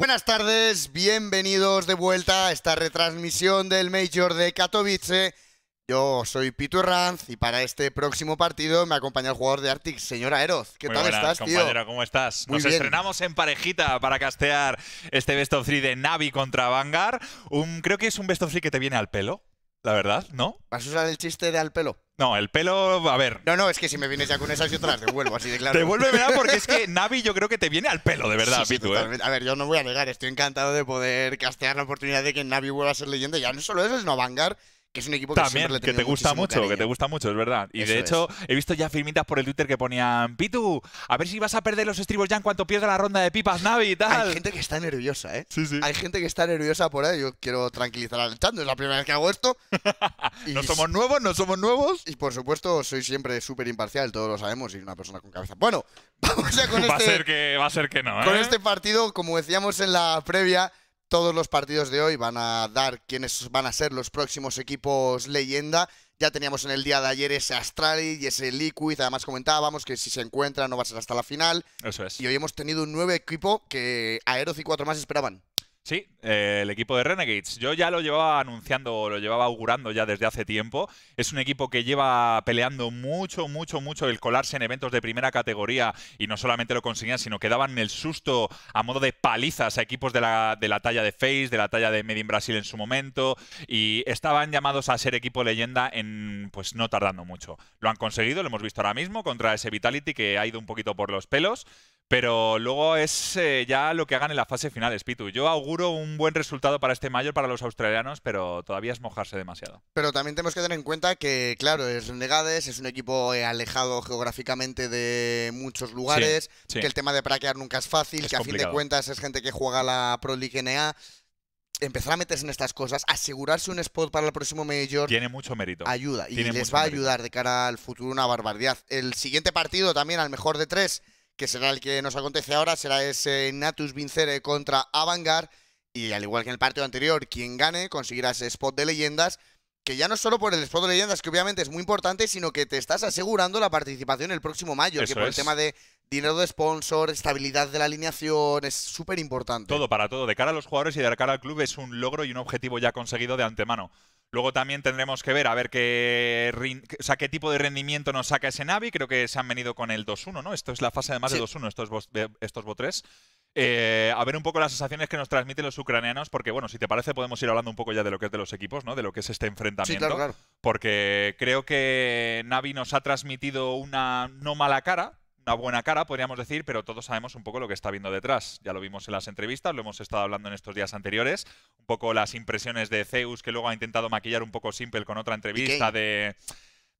Buenas tardes, bienvenidos de vuelta a esta retransmisión del Major de Katowice. Yo soy Pitu Ranz y para este próximo partido me acompaña el jugador de Arctic, señora Eroz. ¿Qué tal estás, compañero, ¿cómo estás? Nos estrenamos en parejita para castear este Best of Three de Navi contra Vanguard. creo que es un Best of Three que te viene al pelo, la verdad, ¿no? ¿Vas a usar el chiste de al pelo? No, el pelo, a ver. No, no, es que si me vienes ya con esas y otras, devuelvo así de claro. Devuélveme porque es que Navi yo creo que te viene al pelo, de verdad, sí, ¿eh? A ver, yo no voy a negar, estoy encantado de poder castear la oportunidad de que Navi vuelva a ser leyenda. Ya no solo eso, sino Vanguard que es un equipo que También, te gusta mucho, que te gusta mucho, es verdad. Y de hecho, he visto ya firmitas por el Twitter que ponían, Pitu, a ver si vas a perder los estribos ya en cuanto pierda la ronda de pipas Navi y tal. Hay gente que está nerviosa, ¿eh? Sí, sí. Hay gente que está nerviosa por ahí. quiero tranquilizar al chat, es la primera vez que hago esto. no somos nuevos, no somos nuevos. Y por supuesto, soy siempre súper imparcial, todos lo sabemos, y una persona con cabeza. Bueno, vamos ya con va A este ser que, va a ser que no, ¿eh? Con este partido, como decíamos en la previa, todos los partidos de hoy van a dar quiénes van a ser los próximos equipos leyenda. Ya teníamos en el día de ayer ese Astralis y ese Liquid. Además comentábamos que si se encuentra no va a ser hasta la final. Eso es. Y hoy hemos tenido un nuevo equipo que Eros y cuatro más esperaban. Sí, eh, el equipo de Renegades. Yo ya lo llevaba anunciando, lo llevaba augurando ya desde hace tiempo. Es un equipo que lleva peleando mucho, mucho, mucho el colarse en eventos de primera categoría y no solamente lo conseguían, sino que daban el susto a modo de palizas a equipos de la, de la talla de Face, de la talla de Made Brasil en su momento y estaban llamados a ser equipo leyenda en pues no tardando mucho. Lo han conseguido, lo hemos visto ahora mismo contra ese Vitality que ha ido un poquito por los pelos pero luego es eh, ya lo que hagan en la fase final, Spitu. Yo auguro un buen resultado para este mayor, para los australianos, pero todavía es mojarse demasiado. Pero también tenemos que tener en cuenta que, claro, es Negades, es un equipo eh, alejado geográficamente de muchos lugares, que el tema de praquear nunca es fácil, que a fin de cuentas es gente que juega la Pro League NA empezar a meterse en estas cosas, asegurarse un spot para el próximo mayor, Tiene mucho mérito. Ayuda. y les va a ayudar de cara al futuro una barbaridad. El siguiente partido también, al mejor de tres, que será el que nos acontece ahora, será ese Natus Vincere contra Avangar. Y al igual que en el partido anterior, quien gane conseguirá ese spot de leyendas, que ya no solo por el spot de leyendas, que obviamente es muy importante, sino que te estás asegurando la participación el próximo mayo, que por el tema de dinero de sponsor, estabilidad de la alineación, es súper importante. Todo para todo, de cara a los jugadores y de cara al club es un logro y un objetivo ya conseguido de antemano. Luego también tendremos que ver a ver qué, qué tipo de rendimiento nos saca ese Navi. Creo que se han venido con el 2-1, ¿no? Esto es la fase de más de 2-1, estos, estos eh, a ver un poco las sensaciones que nos transmiten los ucranianos, porque bueno, si te parece podemos ir hablando un poco ya de lo que es de los equipos, ¿no? De lo que es este enfrentamiento. Porque creo que Navi nos ha transmitido una no mala cara, una buena cara, podríamos decir, pero todos sabemos un poco lo que está viendo detrás. Ya lo vimos en las entrevistas, lo hemos estado hablando en estos días anteriores, un poco las impresiones de Zeus, que luego ha intentado maquillar un poco Simple con otra entrevista de...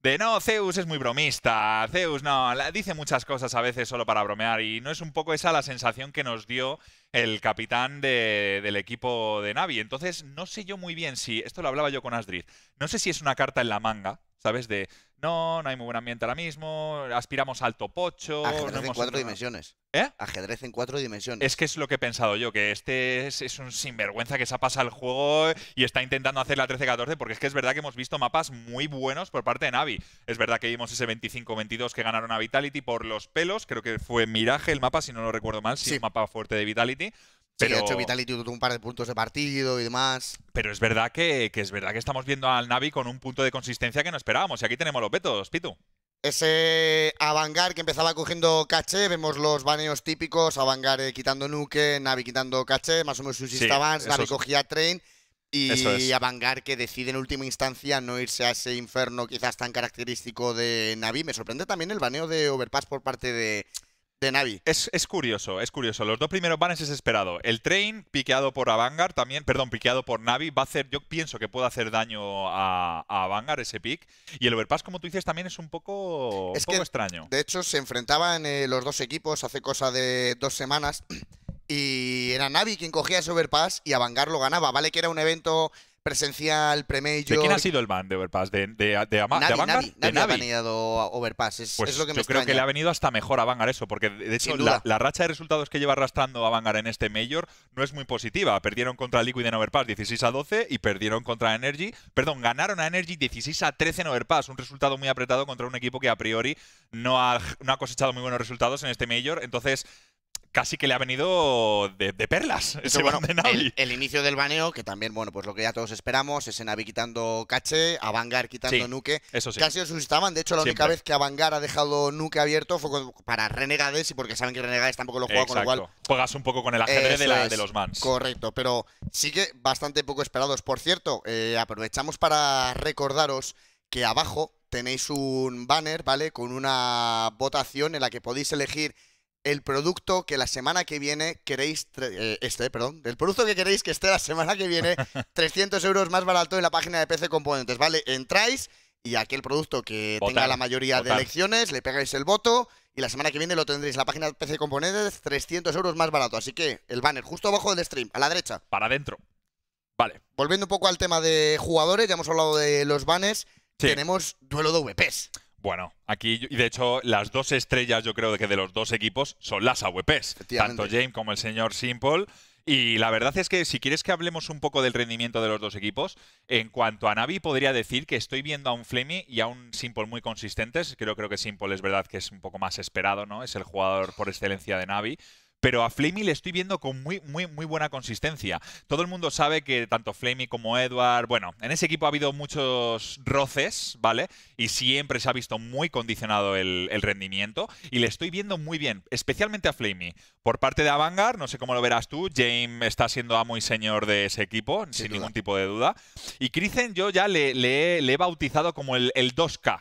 De no, Zeus es muy bromista, Zeus no, dice muchas cosas a veces solo para bromear y no es un poco esa la sensación que nos dio el capitán del equipo de Navi. Entonces, no sé yo muy bien si, esto lo hablaba yo con Asdrid, no sé si es una carta en la manga, ¿sabes? De no, no hay muy buen ambiente ahora mismo, aspiramos al topocho… Ajedrez en cuatro dimensiones. ¿Eh? Ajedrez en cuatro dimensiones. Es que es lo que he pensado yo, que este es, un sinvergüenza que se ha pasado el juego y está intentando hacer la 13-14, porque es que es verdad que hemos visto mapas muy buenos por parte de Navi. Es verdad que vimos ese 25-22 que ganaron a Vitality por los pelos, creo que fue Mirage el mapa, si no lo recuerdo mal, sí, sí. un mapa fuerte de Vitality. Pero... hecho Vitality un par de puntos de partido y demás. Pero es verdad que, es verdad que estamos viendo al Navi con un punto de consistencia que no esperábamos. Y aquí tenemos los petos, Pitu. Ese Avangar que empezaba cogiendo caché, vemos los baneos típicos, Avangar eh, quitando nuke, Navi quitando caché, más o menos sus sí, Navi cogía train. y Avangar que decide en última instancia no irse a ese inferno quizás tan característico de Navi. Me sorprende también el baneo de Overpass por parte de, de Navi. Es, curioso, es curioso. Los dos primeros van es esperado El Train, piqueado por Avangar también, perdón, piqueado por Navi, va a hacer, yo pienso que puede hacer daño a, Avangar ese pick. Y el Overpass, como tú dices, también es un poco, extraño. De hecho, se enfrentaban eh, los dos equipos hace cosa de dos semanas. Y era Navi quien cogía ese overpass y Avangar lo ganaba. Vale que era un evento presencial, pre-major. ¿De quién ha sido el ban de Overpass? ¿De, de, de, de Navi, ha Overpass, pues es, lo que me Yo creo que le ha venido hasta mejor a Vanguard eso, porque de hecho la, racha de resultados que lleva arrastrando a vangar en este Major no es muy positiva. Perdieron contra Liquid en Overpass 16 a 12 y perdieron contra Energy, perdón, ganaron a Energy 16 a 13 en Overpass, un resultado muy apretado contra un equipo que a priori no ha, no ha cosechado muy buenos resultados en este Major, entonces casi que le ha venido de, perlas El, inicio del baneo, que también, bueno, pues lo que ya todos esperamos, es Navi quitando cache avangar quitando nuke. Eso Casi lo suscitaban. De hecho, la única vez que avangar ha dejado nuke abierto fue para Renegades y porque saben que Renegades tampoco lo juega, con lo cual. Juegas un poco con el ajedrez de, los mans. Correcto, pero sí que bastante poco esperados. Por cierto, eh, aprovechamos para recordaros que abajo tenéis un banner, ¿vale? Con una votación en la que podéis elegir el producto que la semana que viene queréis, eh, este, perdón, el producto que queréis que esté la semana que viene 300 euros más barato en la página de PC Componentes, ¿vale? Entráis y aquel producto que tenga la mayoría de elecciones, le pegáis el voto y la semana que viene lo tendréis en la página de PC Componentes 300 euros más barato. Así que el banner justo abajo del stream, a la derecha. Para adentro. Vale. Volviendo un poco al tema de jugadores, ya hemos hablado de los banners, tenemos duelo de VPs. Bueno, aquí, y de hecho, las dos estrellas, yo creo, que de los dos equipos son las AWPs, tanto James como el señor Simple. Y la verdad es que si quieres que hablemos un poco del rendimiento de los dos equipos, en cuanto a Navi podría decir que estoy viendo a un Flemmy y a un Simple muy consistentes. Creo, creo que Simple es verdad que es un poco más esperado, ¿no? Es el jugador por excelencia de Navi pero a Flamey le estoy viendo con muy, muy, muy buena consistencia. Todo el mundo sabe que tanto Flamey como Edward, bueno, en ese equipo ha habido muchos roces, ¿vale? Y siempre se ha visto muy condicionado el, rendimiento y le estoy viendo muy bien, especialmente a Flamey. Por parte de Avangar, no sé cómo lo verás tú, James está siendo amo y señor de ese equipo, sin, ningún tipo de duda. Y Krizen yo ya le, he bautizado como el, el 2K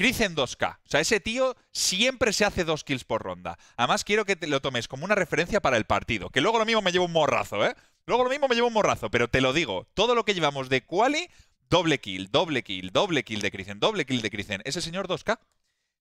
Crisen 2K. O sea, ese tío siempre se hace dos kills por ronda. Además, quiero que te lo tomes como una referencia para el partido. Que luego lo mismo me llevo un morrazo, ¿eh? Luego lo mismo me llevo un morrazo, pero te lo digo. Todo lo que llevamos de quali, doble kill, doble kill, doble kill de Cricen, doble kill de Cricen. Ese señor 2K.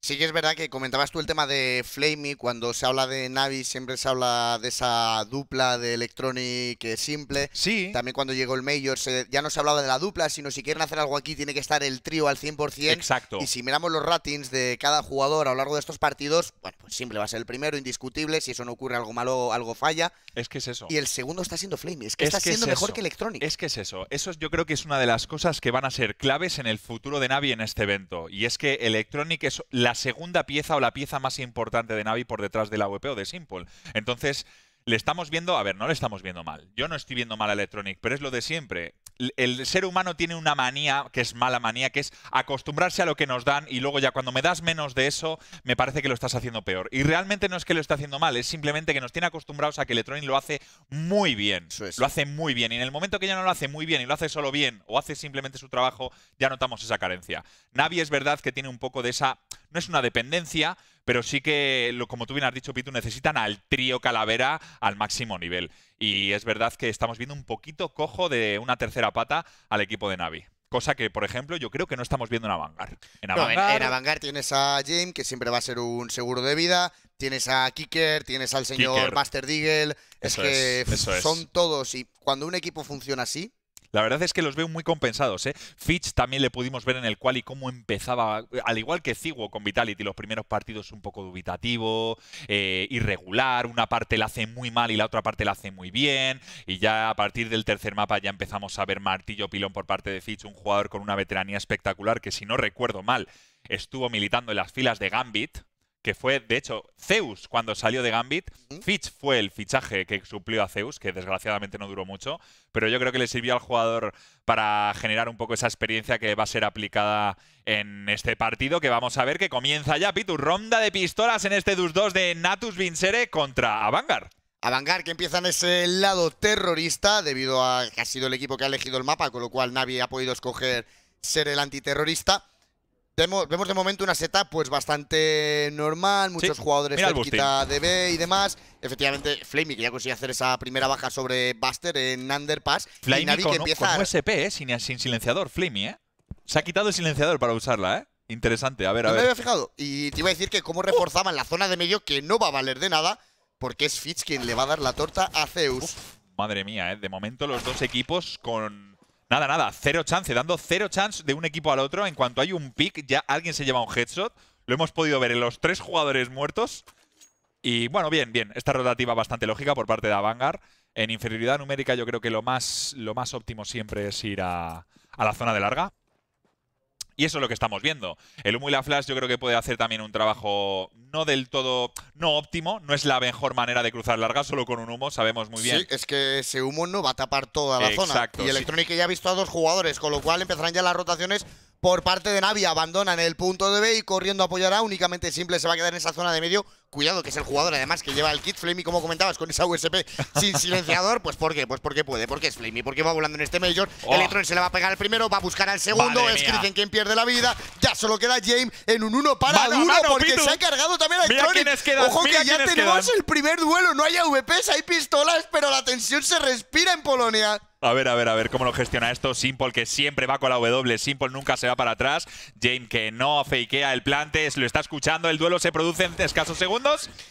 Sí que es verdad que comentabas tú el tema de Flamey, cuando se habla de Navi siempre se habla de esa dupla de Electronic simple. Sí. También cuando llegó el Major ya no se hablaba de la dupla, sino si quieren hacer algo aquí tiene que estar el trío al 100%. Exacto. Y si miramos los ratings de cada jugador a lo largo de estos partidos, bueno, pues simple va a ser el primero, indiscutible, si eso no ocurre algo malo, algo falla. Es que es eso. Y el segundo está siendo Flamey, es que está siendo mejor que Electronic. Es que es eso. Eso yo creo que es una de las cosas que van a ser claves en el futuro de Navi en este evento. Y es que Electronic es la la segunda pieza o la pieza más importante de Navi por detrás de la VP o de Simple. Entonces, le estamos viendo, a ver, no le estamos viendo mal. Yo no estoy viendo mal a Electronic, pero es lo de siempre. El ser humano tiene una manía, que es mala manía, que es acostumbrarse a lo que nos dan y luego ya cuando me das menos de eso, me parece que lo estás haciendo peor. Y realmente no es que lo esté haciendo mal, es simplemente que nos tiene acostumbrados a que Electronic lo hace muy bien. Lo hace muy bien. Y en el momento que ya no lo hace muy bien y lo hace solo bien o hace simplemente su trabajo, ya notamos esa carencia. Navi es verdad que tiene un poco de esa no es una dependencia, pero sí que, como tú bien has dicho, Pitu, necesitan al trío Calavera al máximo nivel. Y es verdad que estamos viendo un poquito cojo de una tercera pata al equipo de Navi. Cosa que, por ejemplo, yo creo que no estamos viendo en Avangar. En Avangar, tienes a Jim que siempre va a ser un seguro de vida. Tienes a Kicker, tienes al señor Master Deagle. Es que son todos. Y cuando un equipo funciona así, la verdad es que los veo muy compensados. ¿eh? Fitch también le pudimos ver en el cual y cómo empezaba, al igual que Ciguo con Vitality, los primeros partidos un poco dubitativo, eh, irregular, una parte la hace muy mal y la otra parte la hace muy bien. Y ya a partir del tercer mapa ya empezamos a ver martillo pilón por parte de Fitch, un jugador con una veteranía espectacular que si no recuerdo mal estuvo militando en las filas de Gambit, que fue, de hecho, Zeus cuando salió de Gambit. Fitch fue el fichaje que suplió a Zeus, que desgraciadamente no duró mucho, pero yo creo que le sirvió al jugador para generar un poco esa experiencia que va a ser aplicada en este partido, que vamos a ver que comienza ya, Pitu, ronda de pistolas en este Dus 2 de Natus Vincere contra Avangar. Avangar que empieza en ese lado terrorista, debido a que ha sido el equipo que ha elegido el mapa, con lo cual nadie ha podido escoger ser el antiterrorista vemos de momento una setup pues bastante normal, muchos jugadores de B y demás. Efectivamente, Flamey que ya consiguió hacer esa primera baja sobre Buster en Underpass. y que empieza ¿eh? sin, silenciador, Flamey, ¿eh? Se ha quitado el silenciador para usarla, ¿eh? Interesante, a ver, a ver. me había fijado. Y te iba a decir que cómo reforzaban la zona de medio que no va a valer de nada porque es Fitch quien le va a dar la torta a Zeus. madre mía, ¿eh? De momento los dos equipos con Nada, nada, cero chance, dando cero chance de un equipo al otro. En cuanto hay un pick, ya alguien se lleva un headshot. Lo hemos podido ver en los tres jugadores muertos. Y bueno, bien, bien. Esta rotativa bastante lógica por parte de Avangar. En inferioridad numérica yo creo que lo más, lo más óptimo siempre es ir a la zona de larga. Y eso es lo que estamos viendo. El humo y la flash yo creo que puede hacer también un trabajo no del todo, no óptimo. No es la mejor manera de cruzar larga solo con un humo, sabemos muy bien. Sí, es que ese humo no va a tapar toda la zona. Y Electronic ya ha visto a dos jugadores, con lo cual empezarán ya las rotaciones por parte de Navi. Abandonan el punto de B y corriendo apoyará. Únicamente Simple se va a quedar en esa zona de medio Cuidado, que es el jugador además que lleva el kit Flamey, como comentabas, con esa USP sin silenciador. Pues ¿por qué? Pues porque puede, porque es Flamey, porque va volando en este Major. Oh. Electron se le va a pegar al primero, va a buscar al segundo. es Kriken quien pierde la vida. Ya solo queda James en un 1 para uno porque se ha cargado también a Electronic. Ojo que ya tenemos el primer duelo. No hay AVPs, hay pistolas, pero la tensión se respira en Polonia. A ver, a ver, a ver cómo lo gestiona esto. Simple que siempre va con la W. Simple nunca se va para atrás. James que no fakea el plantes, Lo está escuchando. El duelo se produce en escasos segundos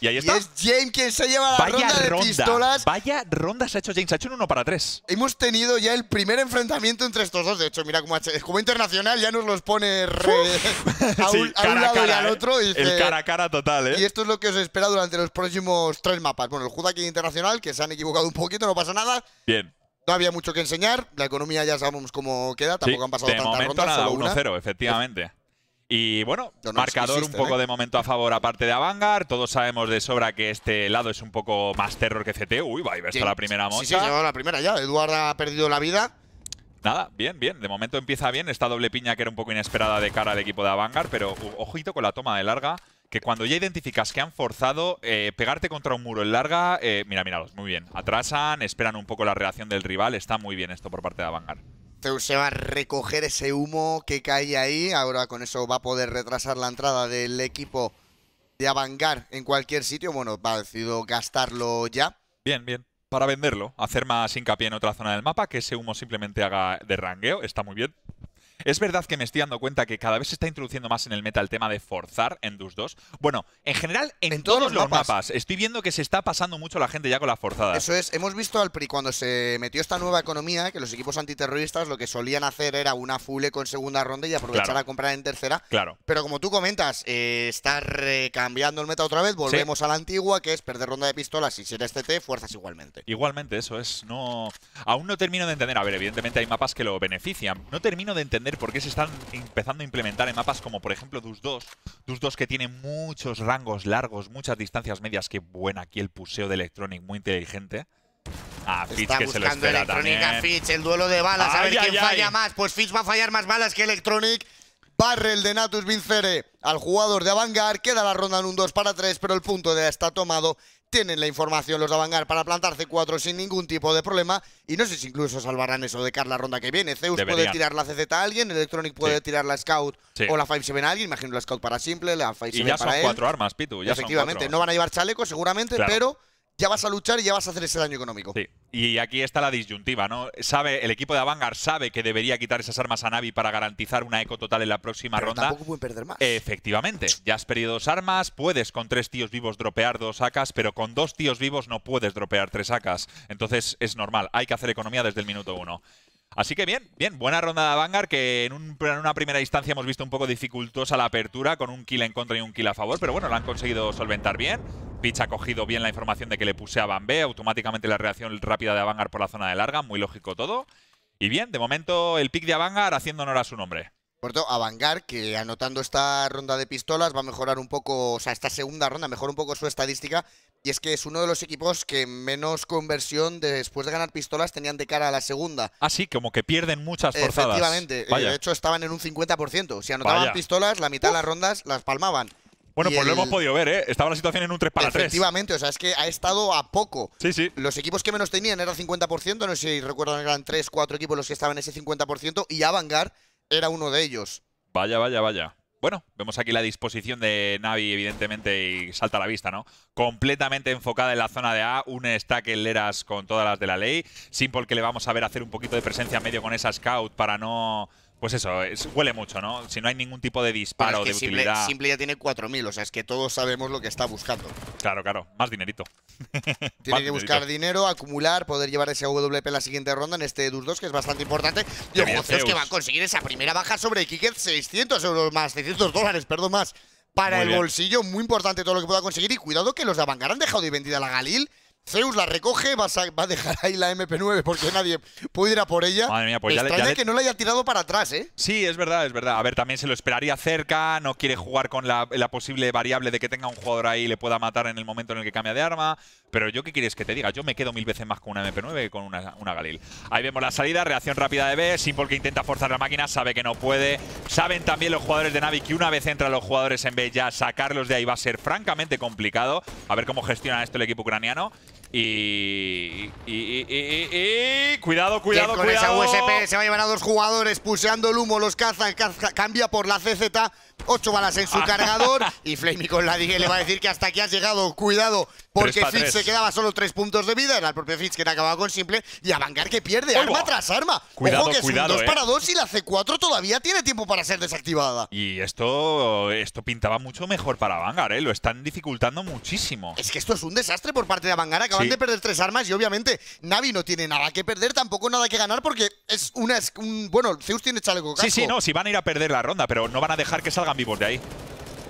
y ahí está. Y es James quien se lleva la ronda de pistolas. Vaya ronda se ha hecho James, ha hecho un 1 para 3. Hemos tenido ya el primer enfrentamiento entre estos dos. De hecho, mira cómo como internacional ya nos los pone a, un, a un, lado y al ¿eh? otro. Y el cara a cara total, ¿eh? Y esto es lo que os espera durante los próximos tres mapas. Bueno, el Judaquín Internacional, que se han equivocado un poquito, no pasa nada. Bien. No había mucho que enseñar, la economía ya sabemos cómo queda, tampoco han pasado tantas rondas. de tantas momento rondas. 1-0, efectivamente. Y bueno, marcador un poco ¿eh? de momento a favor aparte de Avangar. Todos sabemos de sobra que este lado es un poco más terror que CT. Uy, va a sí, la primera mocha. Sí, sí, la primera ya. Eduard ha perdido la vida. Nada, bien, bien. De momento empieza bien. Esta doble piña que era un poco inesperada de cara al equipo de Avangar, pero ojito con la toma de larga. Que cuando ya identificas que han forzado eh, pegarte contra un muro en larga, eh, mira, míralos, muy bien. Atrasan, esperan un poco la reacción del rival. Está muy bien esto por parte de Avangar. Se va a recoger ese humo que cae ahí. Ahora con eso va a poder retrasar la entrada del equipo de Avangar en cualquier sitio. Bueno, va a decidido gastarlo ya. Bien, bien. Para venderlo, hacer más hincapié en otra zona del mapa, que ese humo simplemente haga de rangueo, está muy bien. Es verdad que me estoy dando cuenta que cada vez se está introduciendo más en el meta el tema de forzar en Dus 2. Bueno, en general, en, todos, los mapas. Estoy viendo que se está pasando mucho la gente ya con la forzada. Eso es, hemos visto al PRI cuando se metió esta nueva economía, que los equipos antiterroristas lo que solían hacer era una fule con segunda ronda y aprovechar a comprar en tercera. Claro. Pero como tú comentas, eh, está recambiando el meta otra vez, volvemos a la antigua, que es perder ronda de pistolas y si eres TT, fuerzas igualmente. Igualmente, eso es. No. Aún no termino de entender. A ver, evidentemente hay mapas que lo benefician. No termino de entender porque se están empezando a implementar en mapas como por ejemplo Dus 2. Dus 2 que tiene muchos rangos largos, muchas distancias medias. Qué buena aquí el puseo de Electronic, muy inteligente. A Fitch Electronic el duelo de balas, a ver quién falla más. Pues Fitch va a fallar más balas que Electronic. Barrel de Natus Vincere al jugador de Avangar. Queda la ronda en un 2 para 3, pero el punto ya está tomado tienen la información los de Avangar para plantarse cuatro sin ningún tipo de problema. Y no sé si incluso salvarán eso de cara la ronda que viene. Zeus puede tirar la CZ a alguien, Electronic puede tirar la Scout o la Five Seven a alguien. Imagino la Scout para Simple, la Five Seven para él. Y ya son cuatro armas, Pitu. Efectivamente, no van a llevar chalecos seguramente, pero ya vas a luchar y ya vas a hacer ese daño económico. Sí. Y aquí está la disyuntiva, ¿no? Sabe, el equipo de Avangar sabe que debería quitar esas armas a Navi para garantizar una eco total en la próxima Pero ronda. Tampoco pueden perder más. Efectivamente. Ya has perdido dos armas, puedes con tres tíos vivos dropear dos sacas, pero con dos tíos vivos no puedes dropear tres sacas. Entonces es normal, hay que hacer economía desde el minuto uno. Así que bien, bien, buena ronda de Avangar, que en, una primera instancia hemos visto un poco dificultosa la apertura con un kill en contra y un kill a favor, pero bueno, lo han conseguido solventar bien. Pitch ha cogido bien la información de que le puse a Bambe automáticamente la reacción rápida de Avangar por la zona de larga, muy lógico todo. Y bien, de momento el pick de Avangar haciendo honor a su nombre por a Vanguard, que anotando esta ronda de pistolas va a mejorar un poco, o sea, esta segunda ronda mejora un poco su estadística. Y es que es uno de los equipos que menos conversión después de ganar pistolas tenían de cara a la segunda. Ah, sí, como que pierden muchas forzadas. Efectivamente. Eh, de hecho, estaban en un 50%. Si anotaban pistolas, la mitad de las rondas las palmaban. Bueno, pues lo hemos podido ver, ¿eh? Estaba la situación en un 3 para 3. Efectivamente, o sea, es que ha estado a poco. Sí, sí. Los equipos que menos tenían era 50%, no sé si recuerdan, eran 3, 4 equipos los que estaban en ese 50%, y Avangar era uno de ellos. Vaya, vaya, vaya. Bueno, vemos aquí la disposición de Navi, evidentemente, y salta a la vista, ¿no? Completamente enfocada en la zona de A, un stack en Leras con todas las de la ley. Simple que le vamos a ver hacer un poquito de presencia medio con esa scout para no pues eso, huele mucho, ¿no? Si no hay ningún tipo de disparo, es que de simple, utilidad. ya tiene 4.000, o sea, es que todos sabemos lo que está buscando. Claro, claro, más dinerito. tiene que buscar dinero, acumular, poder llevar ese WP en la siguiente ronda en este dus 2, que es bastante importante. Y ojo, es que va a conseguir esa primera baja sobre Kiket, 600 euros más, 600 dólares, perdón, más para el bolsillo. Muy importante todo lo que pueda conseguir. Y cuidado que los de Avangar han dejado de vendida la Galil Zeus la recoge, va a dejar ahí la MP9 porque nadie puede ir a por ella. Madre mía, pues ya extraña le, que no la haya tirado para atrás, ¿eh? Sí, es verdad, es verdad. A ver, también se lo esperaría cerca, no quiere jugar con la, posible variable de que tenga un jugador ahí y le pueda matar en el momento en el que cambia de arma. Pero yo, ¿qué quieres que te diga? Yo me quedo mil veces más con una MP9 que con una, una Galil. Ahí vemos la salida, reacción rápida de B, Simple que intenta forzar la máquina, sabe que no puede. Saben también los jugadores de Navi que una vez entran los jugadores en B ya sacarlos de ahí va a ser francamente complicado. A ver cómo gestiona esto el equipo ucraniano. Y, y, cuidado, cuidado, con Esa USP se va a llevar a dos jugadores puseando el humo, los caza, cambia por la CZ, Ocho balas en su cargador y Flamey con la DG le va a decir que hasta aquí has llegado, cuidado, porque Fitz se quedaba solo tres puntos de vida, era el propio Fitz que le acababa con simple, y a Vanguard que pierde arma tras arma. Cuidado, Ojo que es un eh. para dos y la C4 todavía tiene tiempo para ser desactivada. Y esto, esto pintaba mucho mejor para Vanguard, eh, lo están dificultando muchísimo. Es que esto es un desastre por parte de Avangar. acaban de perder tres armas y obviamente Navi no tiene nada que perder, tampoco nada que ganar porque es una... Es un, bueno, Zeus tiene chaleco casco. Sí, sí, no, si van a ir a perder la ronda, pero no van a dejar que salgan vivos de ahí.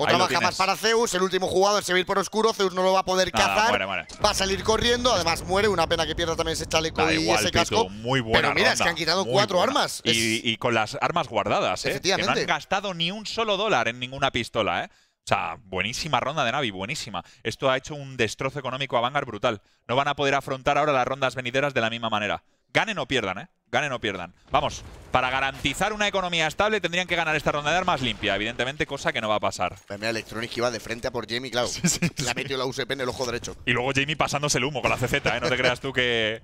Otra baja más para Zeus, el último jugador se va a ir por oscuro, Zeus no lo va a poder cazar, va a salir corriendo, además muere, una pena que pierda también ese chaleco y ese casco. Pero mira, es que han quitado cuatro armas. Y, con las armas guardadas, ¿eh? que no han gastado ni un solo dólar en ninguna pistola, ¿eh? O sea, buenísima ronda de Navi, buenísima. Esto ha hecho un destrozo económico a Vanguard brutal. No van a poder afrontar ahora las rondas venideras de la misma manera. Ganen o pierdan, ¿eh? Ganen o pierdan. Vamos, para garantizar una economía estable tendrían que ganar esta ronda de armas limpia, evidentemente, cosa que no va a pasar. Mira, Electronic iba de frente a por Jamie, claro. La metió la UCP en el ojo derecho. Y luego Jamie pasándose el humo con la CZ, ¿eh? No te creas tú que,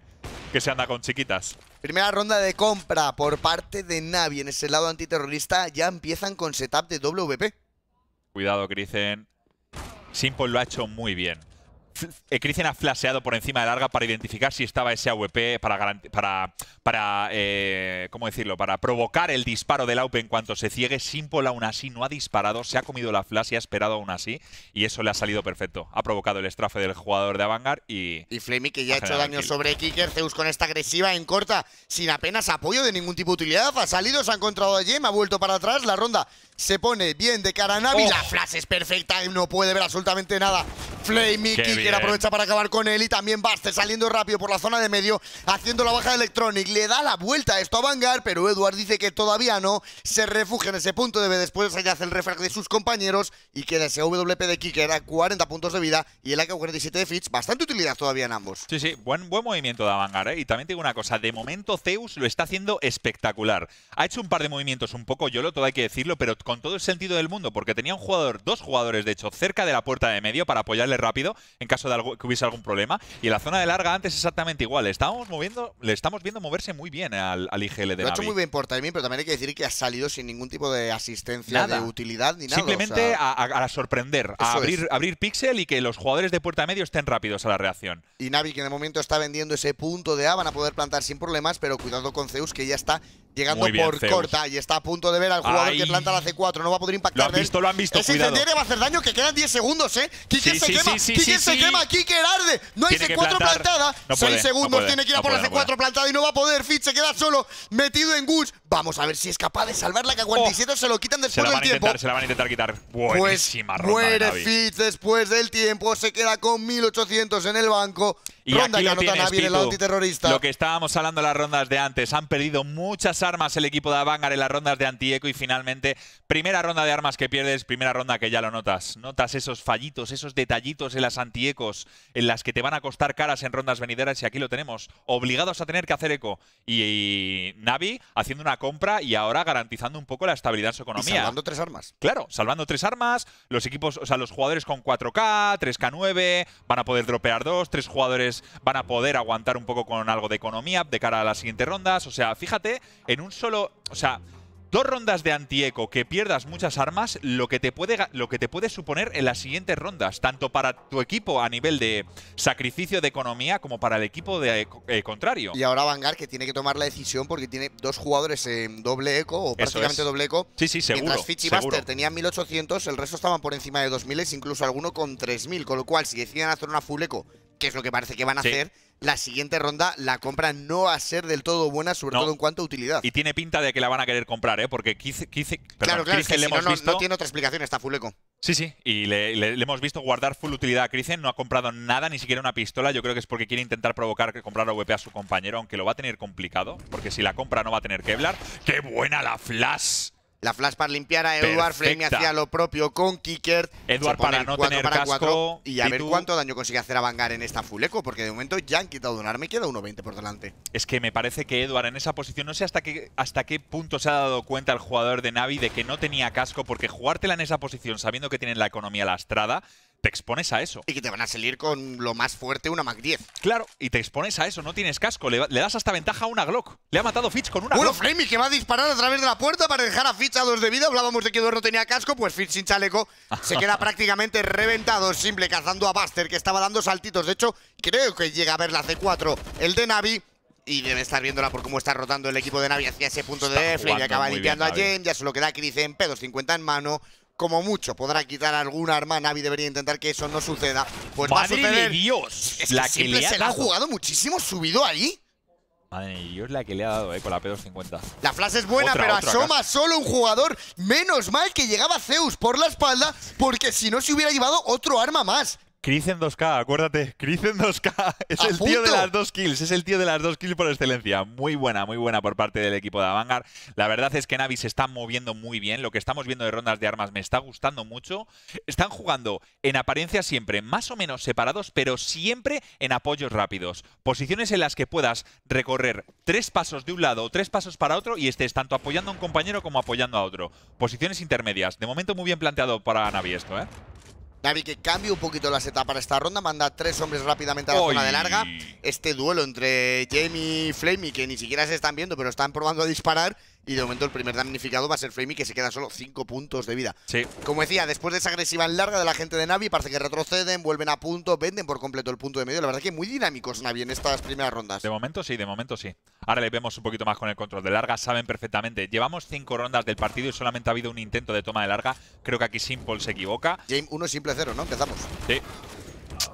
que se anda con chiquitas. Primera ronda de compra por parte de Navi en ese lado antiterrorista. Ya empiezan con setup de WP. Cuidado, Grisen. Simple lo ha hecho muy bien. Eh, Cristian ha flasheado por encima de larga para identificar si estaba ese AWP para, para, para eh, ¿cómo decirlo? Para provocar el disparo del AWP en cuanto se ciegue. pola aún así no ha disparado, se ha comido la flash y ha esperado aún así. Y eso le ha salido perfecto. Ha provocado el estrafe del jugador de Avangar y... Y que ya ha, hecho daño sobre Kicker. Zeus con esta agresiva en corta, sin apenas apoyo de ningún tipo de utilidad. Ha salido, se ha encontrado a Jem, ha vuelto para atrás. La ronda se pone bien de cara a Navi. La flash es perfecta, no puede ver absolutamente nada. Flamey aprovecha para acabar con él y también baste saliendo rápido por la zona de medio, haciendo la baja de Electronic. Le da la vuelta a esto a Vanguard, pero Eduard dice que todavía no. Se refugia en ese punto de B después allá hace el refrag de sus compañeros y queda ese WP de Kicker a 40 puntos de vida y el AK-47 de Fitch. Bastante utilidad todavía en ambos. Sí, sí, buen, buen movimiento de Vanguard. ¿eh? Y también digo una cosa, de momento Zeus lo está haciendo espectacular. Ha hecho un par de movimientos un poco yolo, todo hay que decirlo, pero con todo el sentido del mundo, porque tenía un jugador, dos jugadores de hecho, cerca de la puerta de medio para apoyarle rápido. En caso de que hubiese algún problema. Y la zona de larga antes exactamente igual. Le moviendo, le estamos viendo moverse muy bien al, IGL de Lo ha hecho muy bien por timing, pero también hay que decir que ha salido sin ningún tipo de asistencia, de utilidad ni nada. Simplemente a, sorprender, a abrir, abrir pixel y que los jugadores de puerta medio estén rápidos a la reacción. Y Navi, que en el momento está vendiendo ese punto de A, van a poder plantar sin problemas, pero cuidado con Zeus, que ya está llegando por corta y está a punto de ver al jugador que planta la C4. No va a poder impactar. Lo han visto, lo han visto. Ese va a hacer daño, que quedan 10 segundos, ¿eh? se quema, se aquí que arde. No hay C4 plantada. No segundos tiene que ir a por la C4 plantada y no va a poder. Fitz se queda solo, metido en Gush. Vamos a ver si es capaz de salvarla, que a 47 Se lo quitan después del tiempo. se la van a intentar quitar. Pues Buenísima pues, ronda Muere Fitz después del tiempo. Se queda con 1800 en el banco. Y ronda que lo antiterrorista. Lo que estábamos hablando en las rondas de antes. Han perdido muchas armas el equipo de Avangar en las rondas de Antieco y finalmente, primera ronda de armas que pierdes, primera ronda que ya lo notas. Notas esos fallitos, esos detallitos en las Antiecos, en las que te van a costar caras en rondas venideras y aquí lo tenemos. Obligados a tener que hacer eco. Y, Navi haciendo una compra y ahora garantizando un poco la estabilidad en su economía. salvando tres armas. Claro, salvando tres armas. Los equipos, o sea, los jugadores con 4K, 3K9, van a poder dropear dos, tres jugadores van a poder aguantar un poco con algo de economía de cara a las siguientes rondas. O sea, fíjate, en un solo... O sea, dos rondas de anti-eco que pierdas muchas armas, lo que, te puede, lo que te puede suponer en las siguientes rondas, tanto para tu equipo a nivel de sacrificio de economía como para el equipo de eh, eh, contrario. Y ahora Vanguard que tiene que tomar la decisión porque tiene dos jugadores en doble eco o prácticamente doble eco. Sí, sí, seguro. Mientras Fitch Master tenían 1800, el resto estaban por encima de 2000, incluso alguno con 3000, con lo cual si deciden hacer una full eco que es lo que parece que van a hacer, la siguiente ronda la compra no va a ser del todo buena, sobre todo en cuanto a utilidad. Y tiene pinta de que la van a querer comprar, ¿eh? Porque quise, claro, no, tiene otra explicación, está Fuleco. Sí, sí, y le, hemos visto guardar full utilidad a no ha comprado nada, ni siquiera una pistola, yo creo que es porque quiere intentar provocar que comprar VP a su compañero, aunque lo va a tener complicado, porque si la compra no va a tener que hablar ¡Qué buena la Flash! La flash para limpiar a Eduard. Flame hacía lo propio con Kickert. Eduard para no tener casco, Y a ver cuánto daño consigue hacer a Vanguard en esta fuleco, porque de momento ya han quitado un arma y queda 1.20 por delante. Es que me parece que Eduard en esa posición, no sé hasta qué, hasta qué punto se ha dado cuenta el jugador de Navi de que no tenía casco, porque jugártela en esa posición sabiendo que tienen la economía lastrada te expones a eso. Y que te van a salir con lo más fuerte una Mac 10. Claro, y te expones a eso, no tienes casco. Le, das hasta ventaja a una Glock. Le ha matado Fitch con una Glock. Bueno, que va a disparar a través de la puerta para dejar a Fitch a dos de vida. Hablábamos de que Eduardo no tenía casco, pues Fitch sin chaleco se queda prácticamente reventado, simple, cazando a Buster, que estaba dando saltitos. De hecho, creo que llega a ver la C4 el de Navi. Y debe estar viéndola por cómo está rotando el equipo de Navi hacia ese punto de F. Y acaba limpiando a Jen Ya solo queda Chris en P250 en mano como mucho podrá quitar algún arma. Navi debería intentar que eso no suceda. Pues ¡Madre De Dios! Es la que le ha se jugado muchísimo, subido ahí. Madre de Dios, la que le ha dado, eh, con la P250. La flash es buena, pero asoma solo un jugador. Menos mal que llegaba Zeus por la espalda, porque si no se hubiera llevado otro arma más. Chris en 2K, acuérdate, Chris en 2K. Es el tío de las dos kills, es el tío de las dos kills por excelencia. Muy buena, muy buena por parte del equipo de Avangar, La verdad es que Navi se está moviendo muy bien. Lo que estamos viendo de rondas de armas me está gustando mucho. Están jugando en apariencia siempre más o menos separados, pero siempre en apoyos rápidos. Posiciones en las que puedas recorrer tres pasos de un lado o tres pasos para otro y estés tanto apoyando a un compañero como apoyando a otro. Posiciones intermedias. De momento muy bien planteado para Navi esto, ¿eh? Navi que cambia un poquito la seta para esta ronda, manda tres hombres rápidamente a la zona de larga. Este duelo entre Jamie y Flamey, que ni siquiera se están viendo, pero están probando a disparar. Y de momento el primer damnificado va a ser Flamey, que se queda solo 5 puntos de vida. Sí. Como decía, después de esa agresiva en larga de la gente de Navi, parece que retroceden, vuelven a punto, venden por completo el punto de medio. La verdad que muy dinámicos Navi en estas primeras rondas. De momento sí, de momento sí. Ahora le vemos un poquito más con el control de larga, saben perfectamente. Llevamos 5 rondas del partido y solamente ha habido un intento de toma de larga. Creo que aquí Simple se equivoca. James 1 simple 0, ¿no? Empezamos. Sí.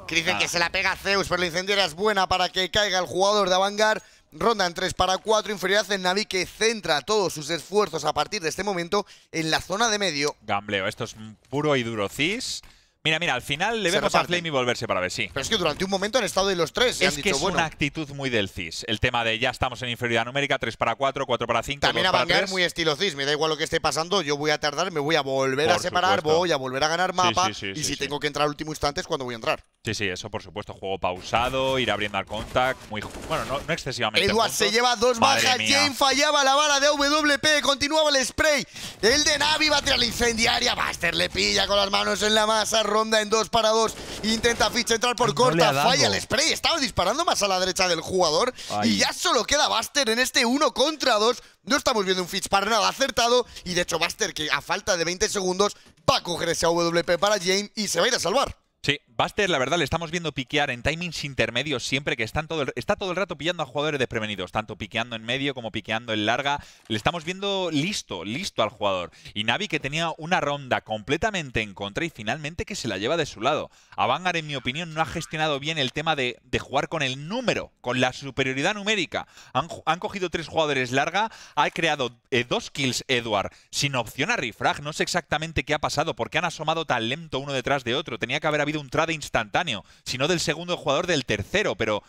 Dicen que se la pega Zeus, pero la incendiaria es buena para que caiga el jugador de Avangar. Ronda en 3 para 4, inferioridad del Navi que centra todos sus esfuerzos a partir de este momento en la zona de medio. Gambleo, esto es puro y duro cis. Mira, mira, al final le vemos a Flame y volverse para ver, sí. Pero es que durante un momento han estado de los tres. es que es una actitud muy del CIS. El tema de ya estamos en inferioridad numérica, 3 para 4, 4 para 5. También a es muy estilo CIS. Me da igual lo que esté pasando, yo voy a tardar, me voy a volver a separar, voy a volver a ganar mapa. y si tengo que entrar al último instante es cuando voy a entrar. Sí, sí, eso por supuesto. Juego pausado, ir abriendo al contact. Muy, bueno, no, excesivamente. Edward se lleva dos bajas. fallaba la bala de WP. Continuaba el spray. El de Navi va tirar la incendiaria. Buster le pilla con las manos en la masa. Ronda en dos para dos. Intenta Fitch entrar por corta. falla el spray. Estaba disparando más a la derecha del jugador. Y ya solo queda Buster en este uno contra dos. No estamos viendo un Fitch para nada acertado. Y de hecho, Buster, que a falta de 20 segundos, va a coger ese AWP para Jane y se va a ir a salvar. Sí, Baster, la verdad, le estamos viendo piquear en timings intermedios siempre que están todo el, está todo el rato pillando a jugadores desprevenidos, tanto piqueando en medio como piqueando en larga. Le estamos viendo listo, listo al jugador. Y Navi que tenía una ronda completamente en contra y finalmente que se la lleva de su lado. Avangar, en mi opinión, no ha gestionado bien el tema de, de jugar con el número, con la superioridad numérica. Han, cogido tres jugadores larga, ha creado eh, dos kills Edward sin opción a refrag. No sé exactamente qué ha pasado, porque han asomado tan lento uno detrás de otro. Tenía que haber habido un trade instantáneo, sino del segundo jugador del tercero, pero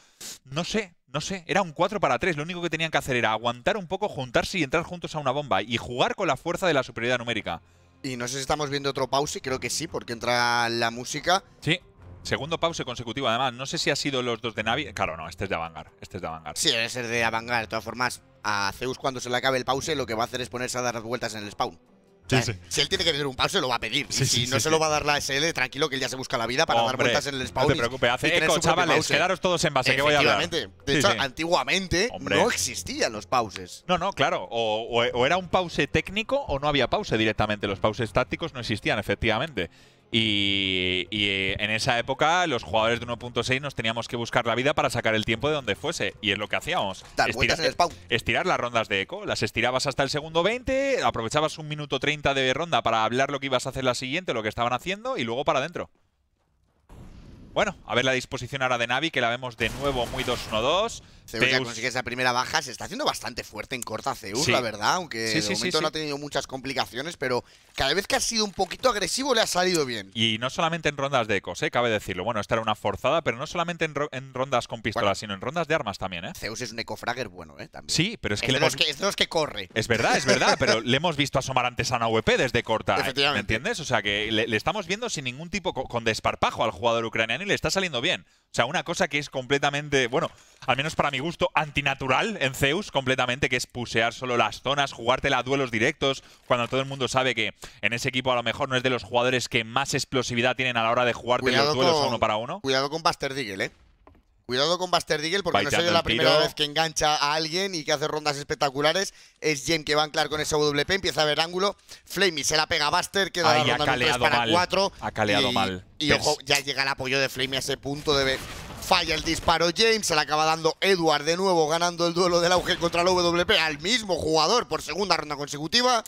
no sé, no sé, era un 4 para 3, lo único que tenían que hacer era aguantar un poco, juntarse y entrar juntos a una bomba y jugar con la fuerza de la superioridad numérica. Y no sé si estamos viendo otro pause, creo que sí, porque entra la música. Sí. Segundo pause consecutivo, además. No sé si ha sido los dos de Navi. Claro, no, este es de Avangar. Este es de Avangar. Sí, debe ser de Avangar. De todas formas, a Zeus cuando se le acabe el pause lo que va a hacer es ponerse a dar las vueltas en el spawn. Si él tiene que pedir un pause, lo va a pedir. si no se lo va a dar la SL, tranquilo, que él ya se busca la vida para dar vueltas en el spawn. No te preocupes, hace eco, chavales. Quedaros todos en base, que voy a De hecho, antiguamente no existían los pauses. No, no, claro. O, o, o, era un pause técnico o no había pause directamente. Los pauses tácticos no existían, efectivamente. Y, eh, en esa época los jugadores de 1.6 nos teníamos que buscar la vida para sacar el tiempo de donde fuese. Y es lo que hacíamos. Estirar las rondas de eco. Las estirabas hasta el segundo 20, aprovechabas un minuto 30 de ronda para hablar lo que ibas a hacer la siguiente, lo que estaban haciendo y luego para adentro. Bueno, a ver la disposición ahora de Navi, que la vemos de nuevo muy 2-1-2. Zeus ya consigue esa primera baja. Se está haciendo bastante fuerte en corta Zeus la verdad. Aunque de momento no ha tenido muchas complicaciones, pero cada vez que ha sido un poquito agresivo le ha salido bien. Y no solamente en rondas de ecos, ¿eh? cabe decirlo. Bueno, esta era una forzada, pero no solamente en, rondas con pistolas, sino en rondas de armas también. ¿eh? Zeus es un ecofrager bueno, ¿eh? También. Sí, pero es que, es, que los que corre. Es verdad, es verdad, pero le hemos visto asomar antes a una desde corta. ¿eh? ¿Me entiendes? O sea que le, estamos viendo sin ningún tipo, con, con desparpajo al jugador ucraniano y le está saliendo bien. O sea, una cosa que es completamente, bueno, al menos para mi gusto, antinatural en Zeus completamente, que es pusear solo las zonas, jugártela a duelos directos, cuando todo el mundo sabe que en ese equipo a lo mejor no es de los jugadores que más explosividad tienen a la hora de jugarte los duelos uno para uno. Cuidado con Buster Deagle, ¿eh? Cuidado con Buster Deagle porque no soy la primera vez que engancha a alguien y que hace rondas espectaculares. Es Jen que va a anclar con ese WP, empieza a ver ángulo. Flamey se la pega a Buster, queda la ha caleado mal. Y ojo, ya llega el apoyo de Flamey a ese punto de ver. Falla el disparo James, se la acaba dando Edward de nuevo, ganando el duelo del auge contra el WP al mismo jugador por segunda ronda consecutiva.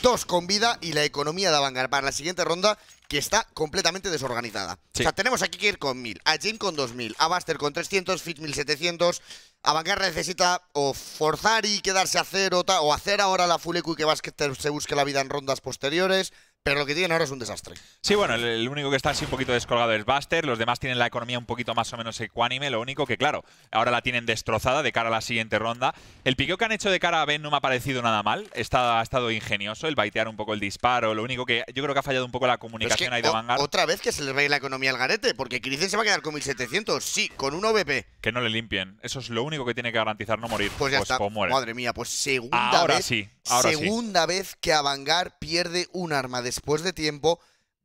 Dos con vida y la economía de Avangar para la siguiente ronda que está completamente desorganizada. O sea, tenemos aquí que ir con 1000, a James con 2000, a Buster con 300, Fit 1700. Avangar necesita o forzar y quedarse a cero o, hacer ahora la Fuleku y que se busque la vida en rondas posteriores pero lo que tienen ahora es un desastre. Sí, bueno, el, único que está así un poquito descolgado es Buster, los demás tienen la economía un poquito más o menos ecuánime, lo único que, claro, ahora la tienen destrozada de cara a la siguiente ronda. El piqueo que han hecho de cara a Ben no me ha parecido nada mal, está, ha estado ingenioso, el baitear un poco el disparo, lo único que yo creo que ha fallado un poco la comunicación ahí de Vanguard. Otra vez que se les va la economía al garete, porque Crisen se va a quedar con 1700, sí, con un OBP. Que no le limpien, eso es lo único que tiene que garantizar no morir. Pues ya pues madre mía, pues segunda ahora sí, segunda vez que a Avangar pierde un arma de después de tiempo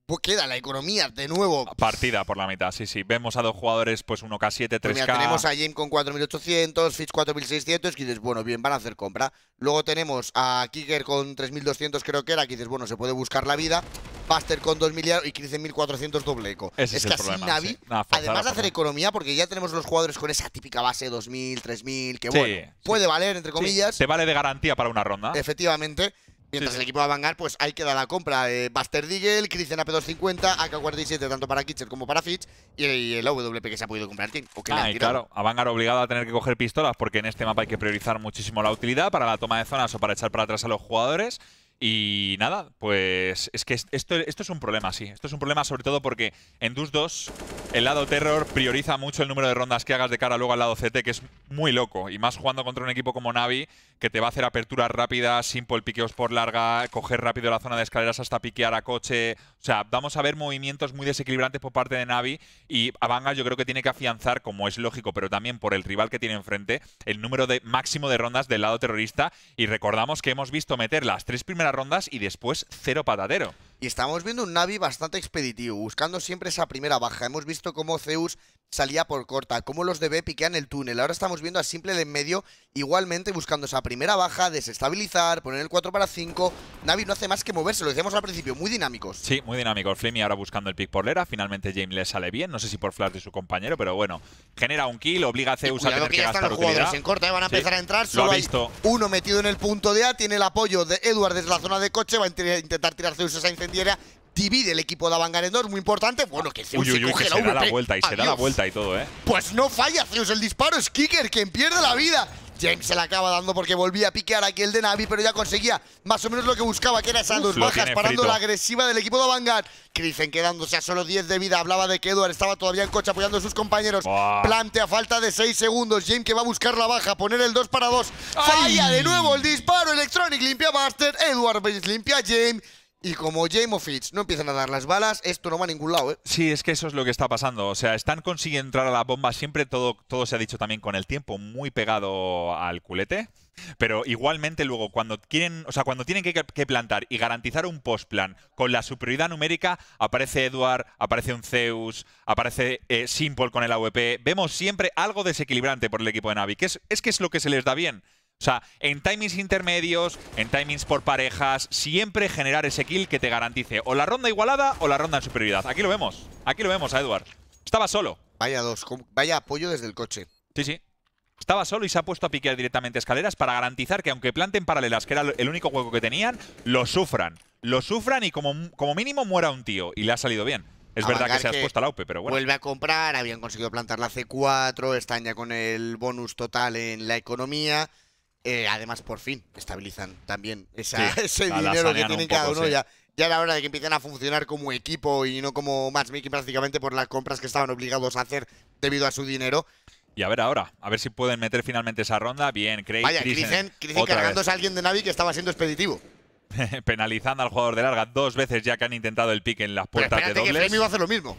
pues queda la economía de nuevo. Partida por la mitad, sí, sí. Vemos a dos jugadores, pues uno k 7 3K. Pues tenemos a Jim con 4.800, Fitch 4.600, y dices, bueno, bien, van a hacer compra. Luego tenemos a Kicker con 3.200, creo que era, que dices, bueno, se puede buscar la vida. Buster con 2.000 y 15.400 doble eco. es, casi Navi, además de hacer economía, porque ya tenemos los jugadores con esa típica base 2.000, 3.000, que bueno, puede valer, entre comillas. Te vale de garantía para una ronda. Efectivamente. Mientras el equipo de AVANGAR, pues hay que dar la compra. de Buster Deagle, Christian AP250, AK-47 tanto para Kitcher como para Fitch y, el AWP que se ha podido comprar. O ah, claro, a obligado a tener que coger pistolas porque en este mapa hay que priorizar muchísimo la utilidad para la toma de zonas o para echar para atrás a los jugadores. Y nada, pues es que esto, esto es un problema, sí. Esto es un problema sobre todo porque en Dus 2 el lado terror prioriza mucho el número de rondas que hagas de cara luego al lado CT, que es muy loco. Y más jugando contra un equipo como Navi, que te va a hacer aperturas rápidas, simple piqueos por larga, coger rápido la zona de escaleras hasta piquear a coche. O sea, vamos a ver movimientos muy desequilibrantes por parte de Navi y Avanga yo creo que tiene que afianzar, como es lógico, pero también por el rival que tiene enfrente, el número de máximo de rondas del lado terrorista. Y recordamos que hemos visto meter las tres primeras rondas y después cero patatero. Y estamos viendo un Navi bastante expeditivo, buscando siempre esa primera baja. Hemos visto cómo Zeus salía por corta, cómo los DB piquean el túnel. Ahora estamos viendo a Simple en medio, igualmente buscando esa primera baja, desestabilizar, poner el 4 para 5. Navi no hace más que moverse, lo decíamos al principio, muy dinámicos. Sí, muy dinámicos. Flemmy ahora buscando el pick por Lera. Finalmente James le sale bien, no sé si por flash de su compañero, pero bueno, genera un kill, obliga a Zeus a tener que, ya están los jugadores en corta, van a empezar a entrar. Solo ha visto. uno metido en el punto de A, tiene el apoyo de Edward desde la zona de coche, va a intentar tirar Zeus esa divide el equipo de dos, muy importante. Bueno, que se la la vuelta y se da la vuelta y todo, ¿eh? Pues no falla Zeus el disparo, es Kicker quien pierde la vida. James se la acaba dando porque volvía a piquear aquí el de Navi, pero ya conseguía más o menos lo que buscaba, que era esas dos bajas, parando la agresiva del equipo de Avangard. dicen quedándose a solo 10 de vida, hablaba de que Edward estaba todavía en coche apoyando a sus compañeros. Plantea falta de 6 segundos, James que va a buscar la baja, poner el 2 para 2. Falla de nuevo el disparo, Electronic limpia Master, Edward limpia James. Y como James Fitz no empiezan a dar las balas, esto no va a ningún lado, ¿eh? Sí, es que eso es lo que está pasando. O sea, están consiguiendo entrar a la bomba siempre, todo, todo se ha dicho también con el tiempo, muy pegado al culete. Pero igualmente luego, cuando quieren, o sea, cuando tienen que, plantar y garantizar un postplan con la superioridad numérica, aparece Edward, aparece un Zeus, aparece eh, Simple con el AWP. Vemos siempre algo desequilibrante por el equipo de Navi, que es que es lo que se les da bien. O sea, en timings intermedios, en timings por parejas, siempre generar ese kill que te garantice o la ronda igualada o la ronda en superioridad. Aquí lo vemos, aquí lo vemos a Edward. Estaba solo. Vaya dos, vaya apoyo desde el coche. Sí, sí. Estaba solo y se ha puesto a piquear directamente escaleras para garantizar que aunque planten paralelas, que era el único juego que tenían, lo sufran. Lo sufran y como, como mínimo muera un tío. Y le ha salido bien. Es verdad que se ha expuesto al aupe, pero bueno. Vuelve a comprar, habían conseguido plantar la C4, están ya con el bonus total en la economía. Eh, además, por fin estabilizan también esa, ese dinero que tienen cada uno. Ya, ya la hora de que empiecen a funcionar como equipo y no como Mickey, prácticamente por las compras que estaban obligados a hacer debido a su dinero. Y a ver ahora, a ver si pueden meter finalmente esa ronda. Bien, Craig. Vaya, Krisen, cargándose a alguien de Navi que estaba siendo expeditivo. Penalizando al jugador de larga dos veces ya que han intentado el pique en las puertas de dobles. que iba a hacer lo mismo.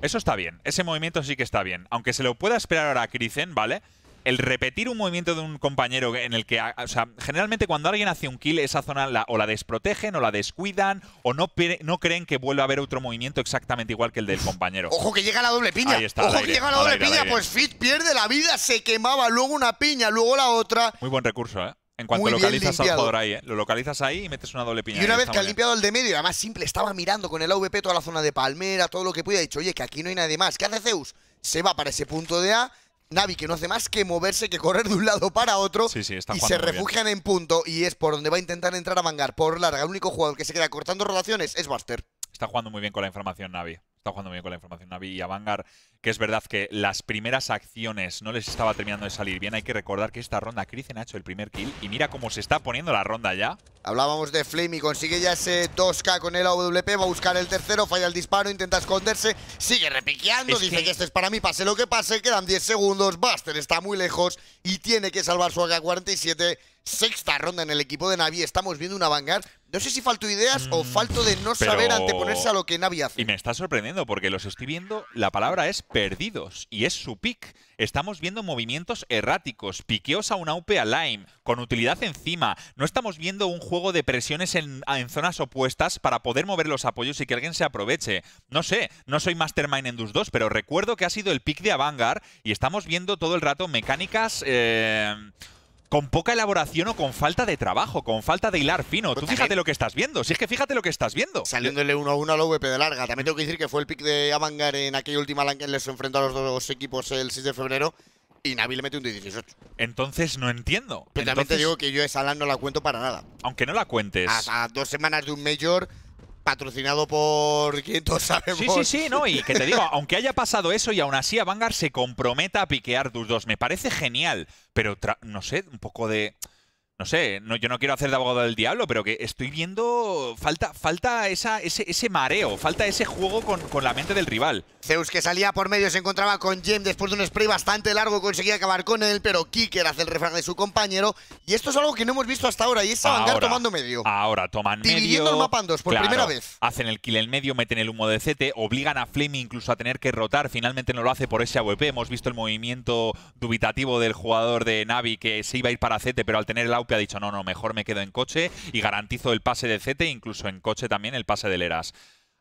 Eso está bien, ese movimiento sí que está bien. Aunque se lo pueda esperar ahora a Krisen, ¿vale? el repetir un movimiento de un compañero en el que, o sea, generalmente cuando alguien hace un kill, esa zona o la desprotegen o la descuidan o no, no creen que vuelva a haber otro movimiento exactamente igual que el del compañero. Ojo que llega la doble piña. Ojo que llega la doble piña. Pues Fit pierde la vida, se quemaba, luego una piña, luego la otra. Muy buen recurso, ¿eh? En cuanto localizas al jugador ahí, ¿eh? lo localizas ahí y metes una doble piña. Y una vez que ha limpiado el de medio, era más simple, estaba mirando con el AVP toda la zona de Palmera, todo lo que podía. ha dicho, oye, que aquí no hay nadie más. ¿Qué hace Zeus? Se va para ese punto de A, Navi que no hace más que moverse, que correr de un lado para otro. y se refugian en punto. Y es por donde va a intentar entrar a mangar Por larga. El único jugador que se queda cortando relaciones es Buster. Está jugando muy bien con la información, Navi jugando bien con la información Navi y a Vanguard, que es verdad que las primeras acciones no les estaba terminando de salir bien. Hay que recordar que esta ronda Krizen ha hecho el primer kill y mira cómo se está poniendo la ronda ya. Hablábamos de Flame y consigue ya ese 2K con el AWP, va a buscar el tercero, falla el disparo, intenta esconderse, sigue repiqueando, dice que... este es para mí, pase lo que pase, quedan 10 segundos, Buster está muy lejos y tiene que salvar su AK-47 sexta ronda en el equipo de Navi. Estamos viendo una Vanguard. No sé si falto ideas o mm, falto de no saber anteponerse a lo que Navi hace. Y me está sorprendiendo porque los estoy viendo, la palabra es perdidos y es su pick. Estamos viendo movimientos erráticos, piqueos a una UP a Lime, con utilidad encima. No estamos viendo un juego de presiones en, zonas opuestas para poder mover los apoyos y que alguien se aproveche. No sé, no soy Mastermind en dust 2, pero recuerdo que ha sido el pick de Avangar y estamos viendo todo el rato mecánicas... Eh, con poca elaboración o con falta de trabajo, con falta de hilar fino. Pues Tú fíjate lo que estás viendo, si es que fíjate lo que estás viendo. Saliéndole uno a la al VP de larga. También tengo que decir que fue el pick de Avangar en aquella última LAN que les enfrentó a los dos equipos el 6 de febrero. Y Navi le un 18. Entonces no entiendo. Pero también te digo que yo esa LAN no la cuento para nada. Aunque no la cuentes. A, dos semanas de un Major patrocinado por quien todos sabemos. Sí, sí, sí, no, y que te digo, aunque haya pasado eso y aún así a Avangar se comprometa a piquear tus dos, me parece genial, pero no sé, un poco de no sé, no, yo no quiero hacer de abogado del diablo, pero que estoy viendo. Falta, falta esa, ese, ese mareo, falta ese juego con, la mente del rival. Zeus que salía por medio se encontraba con Jem después de un spray bastante largo, conseguía acabar con él, pero Kicker hace el refrán de su compañero. Y esto es algo que no hemos visto hasta ahora, y es tomando medio. Ahora toman medio. Dividiendo el mapa por primera vez. Hacen el kill en medio, meten el humo de CT, obligan a Flame incluso a tener que rotar. Finalmente no lo hace por ese AWP. Hemos visto el movimiento dubitativo del jugador de Navi que se iba a ir para CT, pero al tener el AWP ha dicho, no, no, mejor me quedo en coche y garantizo el pase de Cete, incluso en coche también el pase del Eras.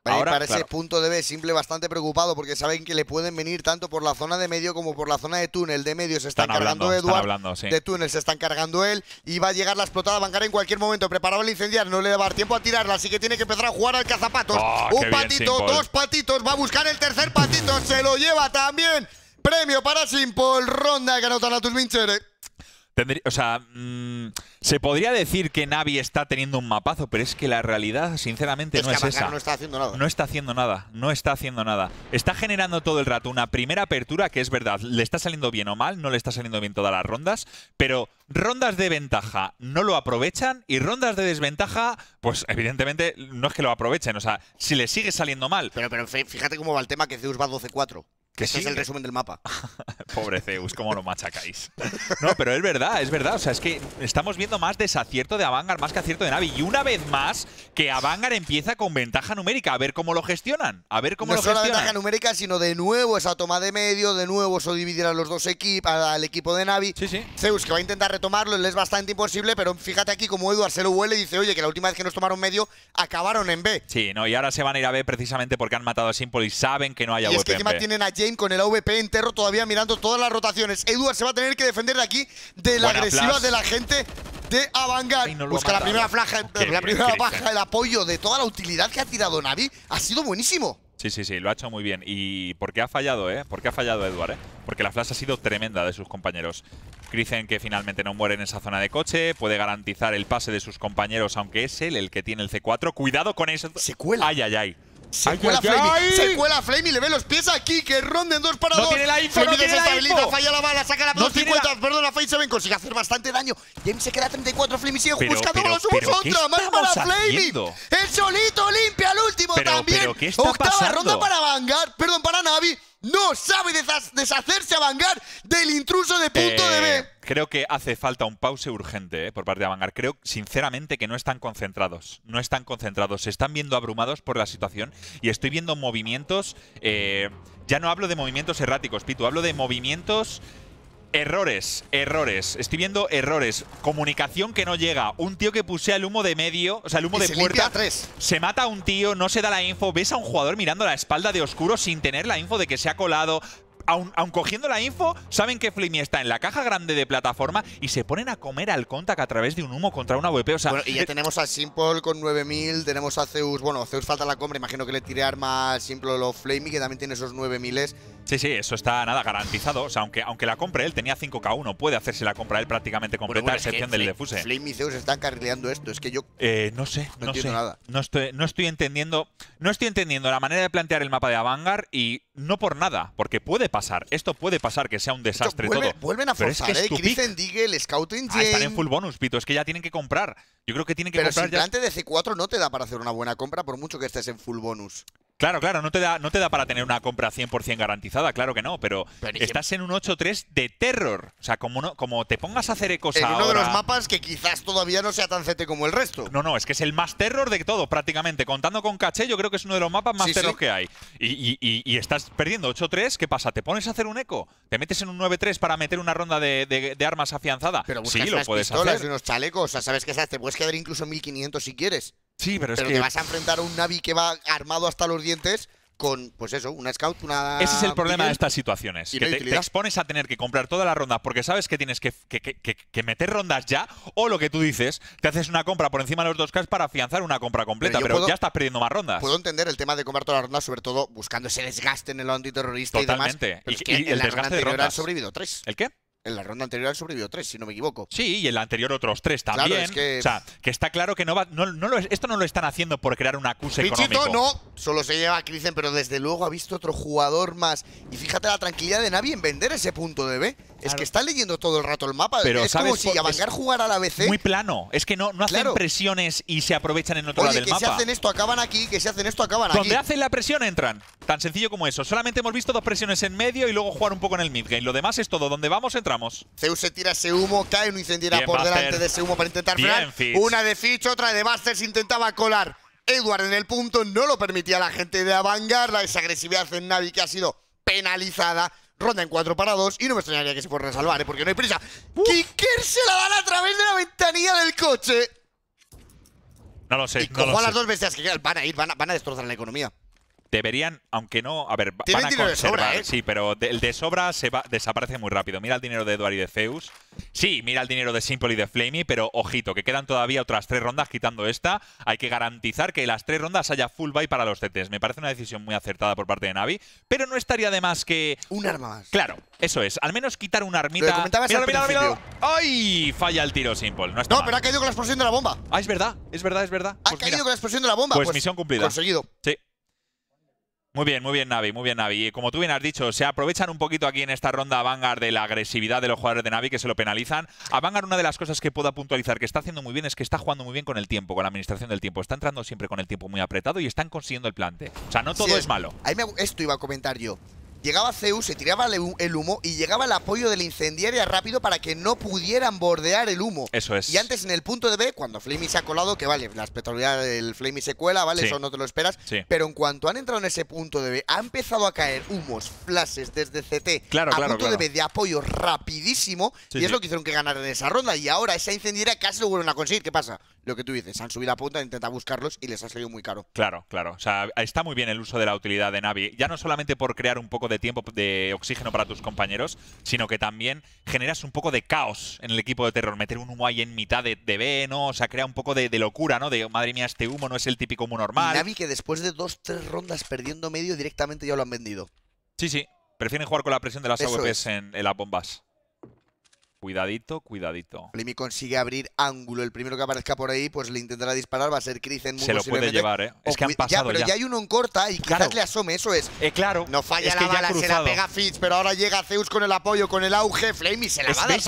Ahora, para ese punto B, simple bastante preocupado porque saben que le pueden venir tanto por la zona de medio como por la zona de túnel. De medio se está están encargando de túnel se está cargando él y va a llegar la explotada bancaria en cualquier momento. Preparado el incendiar, no le va a dar tiempo a tirarla, así que tiene que empezar a jugar al cazapatos. Oh, Un patito, dos patitos, va a buscar el tercer patito, se lo lleva también. Premio para Simple. ronda que anotan a o sea, mm, se podría decir que Navi está teniendo un mapazo, pero es que la realidad, sinceramente, no es esa. No está haciendo nada. No está haciendo nada. No está haciendo nada. Está generando todo el rato una primera apertura que es verdad. Le está saliendo bien o mal, no le está saliendo bien todas las rondas, pero rondas de ventaja no lo aprovechan y rondas de desventaja, pues evidentemente no es que lo aprovechen. O sea, si le sigue saliendo mal. Pero, pero fíjate cómo va el tema que Zeus va 12-4. Que es el resumen del mapa. Pobre Zeus, cómo lo machacáis. No, pero es verdad, es verdad. O sea, es que estamos viendo más desacierto de Avangar, más que acierto de Navi. Y una vez más, que Avangar empieza con ventaja numérica. A ver cómo lo gestionan. A ver cómo lo gestionan. No solo ventaja numérica, sino de nuevo esa toma de medio, de nuevo eso dividir a los dos equipos, al equipo de Navi. Sí, sí. Zeus, que va a intentar retomarlo, le es bastante imposible, pero fíjate aquí como Eduard se lo huele y dice, oye, que la última vez que nos tomaron medio, acabaron en B. Sí, no, y ahora se van a ir a B precisamente porque han matado a Simple y saben que no hay Y es que tienen a con el AVP entero todavía mirando todas las rotaciones. Edward se va a tener que defender de aquí de la agresiva de la gente de Avangar. Busca la primera, flaja, la primera baja, el apoyo de toda la utilidad que ha tirado Navi. Ha sido buenísimo. Sí, sí, sí, lo ha hecho muy bien. ¿Y por qué ha fallado, eh? ¿Por qué ha fallado Eduard, eh? Porque la flash ha sido tremenda de sus compañeros. Dicen que finalmente no muere en esa zona de coche, puede garantizar el pase de sus compañeros, aunque es él el que tiene el C4. Cuidado con eso. Se cuela. Ay, ay, ay. Se cuela Flamey, se cuela Flamey, le ve los pies aquí, que ronden dos para no dos. Tiene la info, no falla la bala, saca la no perdón la... perdona, Faye ven consigue hacer bastante daño. James se queda 34, Flamey sigue pero, buscando pero, otra, más para Flamey. El solito limpia al último también. Octava ronda para Vanguard, perdón, para Navi no sabe deshacerse a del intruso de punto de B. Eh, creo que hace falta un pause urgente eh, por parte de Avangar. Creo, sinceramente, que no están concentrados. No están concentrados. Se están viendo abrumados por la situación y estoy viendo movimientos. Eh, ya no hablo de movimientos erráticos, Pitu. Hablo de movimientos Errores, errores. Estoy viendo errores. Comunicación que no llega. Un tío que puse el humo de medio, o sea, el humo de se Tres. Se mata a un tío, no se da la info. Ves a un jugador mirando la espalda de oscuro sin tener la info de que se ha colado. Aun, cogiendo la info, saben que Flamey está en la caja grande de plataforma y se ponen a comer al contact a través de un humo contra una VP. bueno, y ya eh, tenemos a Simple con 9000, tenemos a Zeus. Bueno, Zeus falta la compra, imagino que le tire arma a Simple o Flamey, que también tiene esos 9000 Sí, sí, eso está nada garantizado. aunque, aunque la compre él, tenía 5K1, puede hacerse la compra él prácticamente completa, a excepción del defuse. Flame y Zeus están carrileando esto, es que yo. Eh, no sé, no, entiendo nada. No estoy, no estoy entendiendo. No estoy entendiendo la manera de plantear el mapa de Avangar y no por nada, porque puede pasar. Esto puede pasar que sea un desastre todo. Vuelven a forzar, es que ¿eh? Deagle, Scouting ah, están en full bonus, Pito, es que ya tienen que comprar. Yo creo que tienen que Pero comprar. Pero si de C4 no te da para hacer una buena compra, por mucho que estés en full bonus. Claro, claro, no te, da, no te da para tener una compra 100% garantizada, claro que no, pero, estás en un 8-3 de terror. O sea, como, no, como te pongas a hacer ahora… Es uno de los mapas que quizás todavía no sea tan CT como el resto. No, no, es que es el más terror de todo, prácticamente. Contando con caché, yo creo que es uno de los mapas más terror que hay. Y, estás perdiendo 8-3, ¿qué pasa? ¿Te pones a hacer un eco? ¿Te metes en un 9-3 para meter una ronda de, armas afianzada? Pero sí, lo puedes hacer. Y unos chalecos, o sea, sabes que se te puedes quedar incluso 1500 si quieres. Sí, pero, es que... te vas a enfrentar a un Navi que va armado hasta los dientes con, pues eso, una scout, una... Ese es el problema de estas situaciones, que te, expones a tener que comprar todas las rondas porque sabes que tienes que, que, que, que, meter rondas ya, o lo que tú dices, te haces una compra por encima de los dos Ks para afianzar una compra completa, pero, ya estás perdiendo más rondas. Puedo entender el tema de comprar todas las rondas, sobre todo buscando ese desgaste en el antiterrorista Totalmente. y demás. Totalmente. que el desgaste de rondas. han sobrevivido tres. ¿El qué? En la ronda anterior han sobrevivido tres, si no me equivoco. Sí, y en la anterior otros tres también. O sea, que está claro que no va, no, esto no lo están haciendo por crear una acuse Pichito, no. Solo se lleva a Krisen, pero desde luego ha visto otro jugador más. Y fíjate la tranquilidad de nadie en vender ese punto de B. Es que está leyendo todo el rato el mapa. Pero es como si Vanguard jugara a la BC. Muy plano. Es que no, no hacen presiones y se aprovechan en otro lado del mapa. Que si hacen esto acaban aquí, que si hacen esto acaban aquí. Donde hacen la presión entran. Tan sencillo como eso. Solamente hemos visto dos presiones en medio y luego jugar un poco en el midgame. Lo demás es todo. Donde vamos entramos. Zeus se tira ese humo, cae un incendiera por delante de ese humo para intentar frenar. Una de Fitch, otra de se intentaba colar. Edward en el punto, no lo permitía la gente de Avangar, esa agresividad en Navi que ha sido penalizada. Ronda en 4 para 2 y no me extrañaría que se a salvar, ¿eh? porque no hay prisa. Kicker se la dan a través de la ventanilla del coche. No lo sé. Y las dos bestias que van a ir, van a destrozar la economía deberían, aunque no, a ver, van a conservar, ¿eh? sí, pero el de sobra se va, desaparece muy rápido. Mira el dinero de Eduard y de Zeus. Sí, mira el dinero de Simple y de Flamey, pero ojito, que quedan todavía otras tres rondas quitando esta. Hay que garantizar que las tres rondas haya full buy para los TTs. Me parece una decisión muy acertada por parte de Navi, pero no estaría de más que... Un arma más. Claro, eso es. Al menos quitar una armita... ¡Ay! Falla el tiro Simple. No, está pero ha caído con la explosión de la bomba. Ah, es verdad, es verdad, es verdad. Ha pues caído con la explosión de la bomba. Pues, pues misión cumplida. Conseguido. Sí. Muy bien, muy bien Navi, muy bien Navi. Y como tú bien has dicho, se aprovechan un poquito aquí en esta ronda a Vanguard de la agresividad de los jugadores de Navi que se lo penalizan. A Vanguard una de las cosas que puedo puntualizar que está haciendo muy bien es que está jugando muy bien con el tiempo, con la administración del tiempo. Está entrando siempre con el tiempo muy apretado y están consiguiendo el plante. O sea, no todo es malo. esto iba a comentar yo. Llegaba Zeus, se tiraba el humo y llegaba el apoyo de la incendiaria rápido para que no pudieran bordear el humo. Eso es. Y antes en el punto de B, cuando Flamey se ha colado, que vale, la espectacularidad del Flamey se cuela, ¿vale? Eso no te lo esperas. Pero en cuanto han entrado en ese punto de B, ha empezado a caer humos, flashes desde CT claro, a punto de B de apoyo rapidísimo. y es lo que hicieron que ganar en esa ronda. Y ahora esa incendiaria casi lo vuelven a conseguir. ¿Qué pasa? lo que tú dices, han subido a punta, intenta buscarlos y les ha salido muy caro. Claro, claro. está muy bien el uso de la utilidad de Navi. Ya no solamente por crear un poco de tiempo de oxígeno para tus compañeros, sino que también generas un poco de caos en el equipo de terror. Meter un humo ahí en mitad de, de B, ¿no? O sea, crea un poco de, locura, ¿no? De madre mía, este humo no es el típico humo normal. Navi que después de dos, tres rondas perdiendo medio directamente ya lo han vendido. Sí, sí. Prefieren jugar con la presión de las AWPs en, en las bombas. Cuidadito, cuidadito. me consigue abrir ángulo. El primero que aparezca por ahí, pues le intentará disparar. Va a ser Chris en Se lo puede llevar, ¿eh? Es que han pasado ya. pero ya. hay uno en corta y quizás le asome, eso es. Eh, claro. No falla la bala, se la pega Fitz, pero ahora llega Zeus con el apoyo, con el auge. Flamey se la va a dar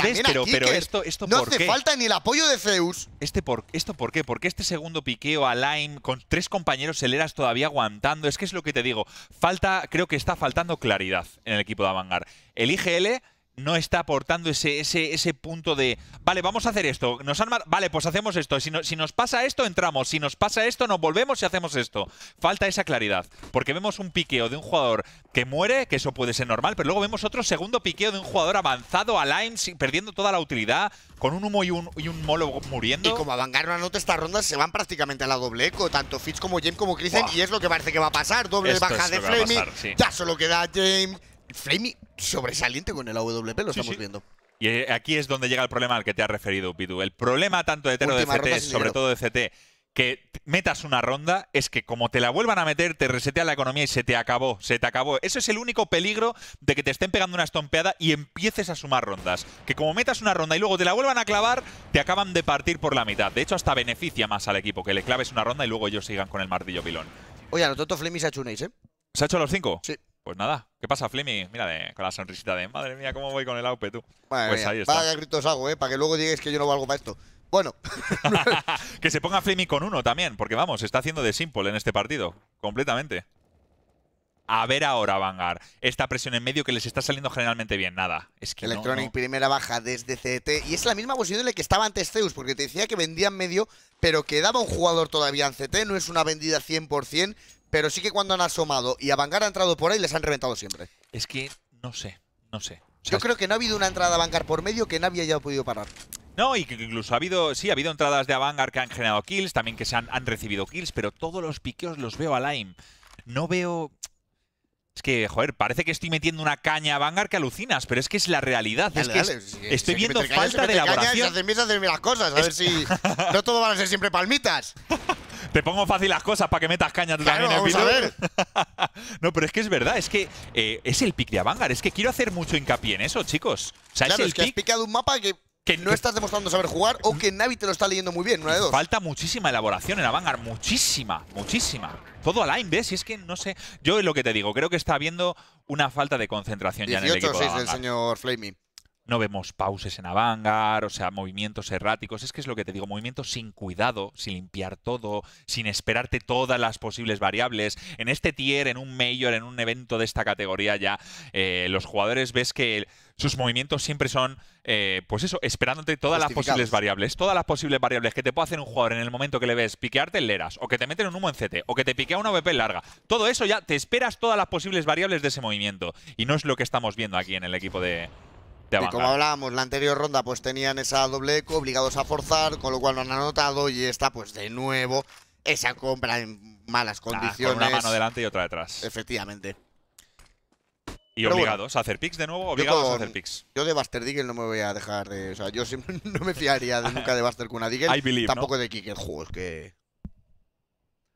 No hace falta ni el apoyo de Zeus. Este por, ¿Esto por qué? Porque este segundo piqueo a Lime con tres compañeros celeras todavía aguantando. Es que es lo que te digo. Falta, creo que está faltando claridad en el equipo de Avangar. El IGL no está aportando ese, ese, ese punto de, vale, vamos a hacer esto, nos han vale, pues hacemos esto, si, no, si nos pasa esto, entramos, si nos pasa esto, nos volvemos y hacemos esto. Falta esa claridad, porque vemos un piqueo de un jugador que muere, que eso puede ser normal, pero luego vemos otro segundo piqueo de un jugador avanzado a line perdiendo toda la utilidad, con un humo y un, y un molo muriendo. Y como Avangar no nota esta ronda, se van prácticamente a la doble eco, tanto Fitz como James como chris y es lo que parece que va a pasar, doble baja de Flaming, ya solo queda James Flamey sobresaliente con el AWP, lo estamos viendo. Y eh, aquí es donde llega el problema al que te has referido, Pitu. El problema tanto de Tero de CT, sobre todo de CT, que metas una ronda es que como te la vuelvan a meter, te resetea la economía y se te acabó, se te acabó. Ese es el único peligro de que te estén pegando una estompeada y empieces a sumar rondas. Que como metas una ronda y luego te la vuelvan a clavar, te acaban de partir por la mitad. De hecho, hasta beneficia más al equipo que le claves una ronda y luego ellos sigan con el martillo pilón. Oye, a lo tanto se ha hecho un ace, ¿eh? ¿Se ha hecho los cinco? Sí. Pues nada, ¿qué pasa, Fleming? Mira, con la sonrisita de madre mía, cómo voy con el aupe, tú. pues ahí está. gritos hago, ¿eh? Para que luego digáis que yo no valgo para esto. Bueno. que se ponga Fleming con uno también, porque vamos, está haciendo de simple en este partido. Completamente. A ver ahora, Vanguard. Esta presión en medio que les está saliendo generalmente bien. Nada. Es que Electronic primera baja desde CT. Y es la misma posición en la que estaba antes Zeus, porque te decía que vendían medio, pero quedaba un jugador todavía en CT. No es una vendida 100%, pero sí que cuando han asomado y Avangar ha entrado por ahí, les han reventado siempre. Es que no sé, no sé. Yo creo que no ha habido una entrada de Avangar por medio que nadie haya podido parar. No, y que incluso ha habido, sí, ha habido entradas de Avangar que han generado kills, también que se han, han recibido kills, pero todos los piqueos los veo a Lime. No veo es que, joder, parece que estoy metiendo una caña a Vanguard que alucinas, pero es que es la realidad. es que estoy viendo falta de elaboración. Se las cosas, a ver si. no todo van a ser siempre palmitas. Te pongo fácil las cosas para que metas caña tú también en el ¿eh, no, pero es que es verdad, es que eh, es el pick de Vanguard Es que quiero hacer mucho hincapié en eso, chicos. O sea, es, el que un mapa que no estás demostrando saber jugar o que mm. Navi te lo está leyendo muy bien, Falta muchísima elaboración en la Vanguard, muchísima, muchísima. Todo a Alain, ¿ves? Y es que no sé. Yo es lo que te digo, creo que está habiendo una falta de concentración ya en el equipo. 6 del señor Flaming. No vemos pauses en avangar, o sea, movimientos erráticos. Es que es lo que te digo, movimientos sin cuidado, sin limpiar todo, sin esperarte todas las posibles variables. En este tier, en un mayor, en un evento de esta categoría ya, eh, los jugadores ves que sus movimientos siempre son, eh, pues eso, esperándote todas las posibles variables. Todas las posibles variables que te puede hacer un jugador en el momento que le ves piquearte en leras, o que te meten un humo en CT, o que te piquea una VP larga. Todo eso ya, te esperas todas las posibles variables de ese movimiento. Y no es lo que estamos viendo aquí en el equipo de y como hablábamos, la anterior ronda pues tenían esa doble eco, obligados a forzar, con lo cual no han anotado y está pues de nuevo esa compra en malas ah, condiciones. una mano delante y otra detrás. Efectivamente. Y obligados a hacer picks de nuevo, obligados a hacer picks. Yo de Buster Deagle no me voy a dejar de. O sea, yo no me fiaría nunca de Buster con tampoco de Kicker. Juegos que.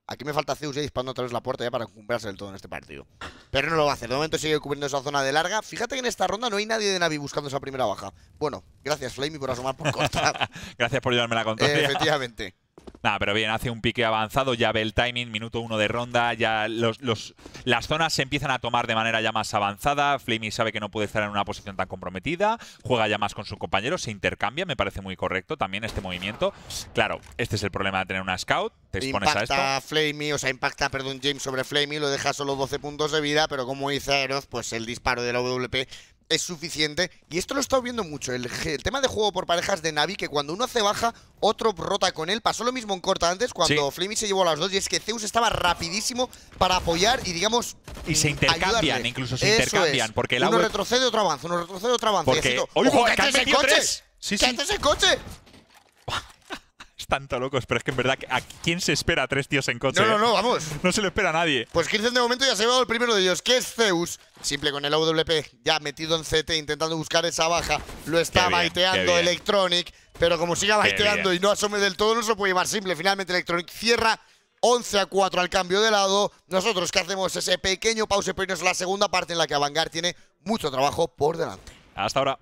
Aquí me falta Zeus ya disparando otra vez la puerta ya para cumplirse del todo en este partido. Pero no lo va a hacer. De momento sigue cubriendo esa zona de larga. Fíjate que en esta ronda no hay nadie de Navi buscando esa primera baja. Bueno, gracias Flamey por asomar por contra. gracias por llevarme la contraria. efectivamente. Nada, pero bien, hace un pique avanzado, ya ve el timing, minuto uno de ronda, ya los, las zonas se empiezan a tomar de manera ya más avanzada, Flamey sabe que no puede estar en una posición tan comprometida, juega ya más con su compañero, se intercambia, me parece muy correcto también este movimiento. Claro, este es el problema de tener una scout, te expones impacta a esto. o sea, impacta, perdón, James sobre Flamey, lo deja solo 12 puntos de vida, pero como dice Eros, pues el disparo de la WP es suficiente. Y esto lo he estado viendo mucho. El, tema de juego por parejas de Navi, que cuando uno hace baja, otro rota con él. Pasó lo mismo en corta antes, cuando se llevó a los dos. Y es que Zeus estaba rapidísimo para apoyar y, digamos, Y se intercambian, incluso se intercambian. Porque el uno retrocede, otro avanza, uno retrocede, otro avanza. Porque... Este coche! Sí, este coche! Tanto locos, pero es que en verdad, ¿a quién se espera tres tíos en coche? No, no, eh? no, vamos. No se lo espera nadie. Pues en de momento ya se ha llevado el primero de ellos, que es Zeus. Simple con el AWP, ya metido en CT, intentando buscar esa baja. Lo está baiteando Electronic, pero como siga baiteando y no asome del todo, no se lo puede llevar simple. Finalmente Electronic cierra 11 a 4 al cambio de lado. Nosotros que hacemos ese pequeño pause, pero es la segunda parte en la que Avangar tiene mucho trabajo por delante. Hasta ahora.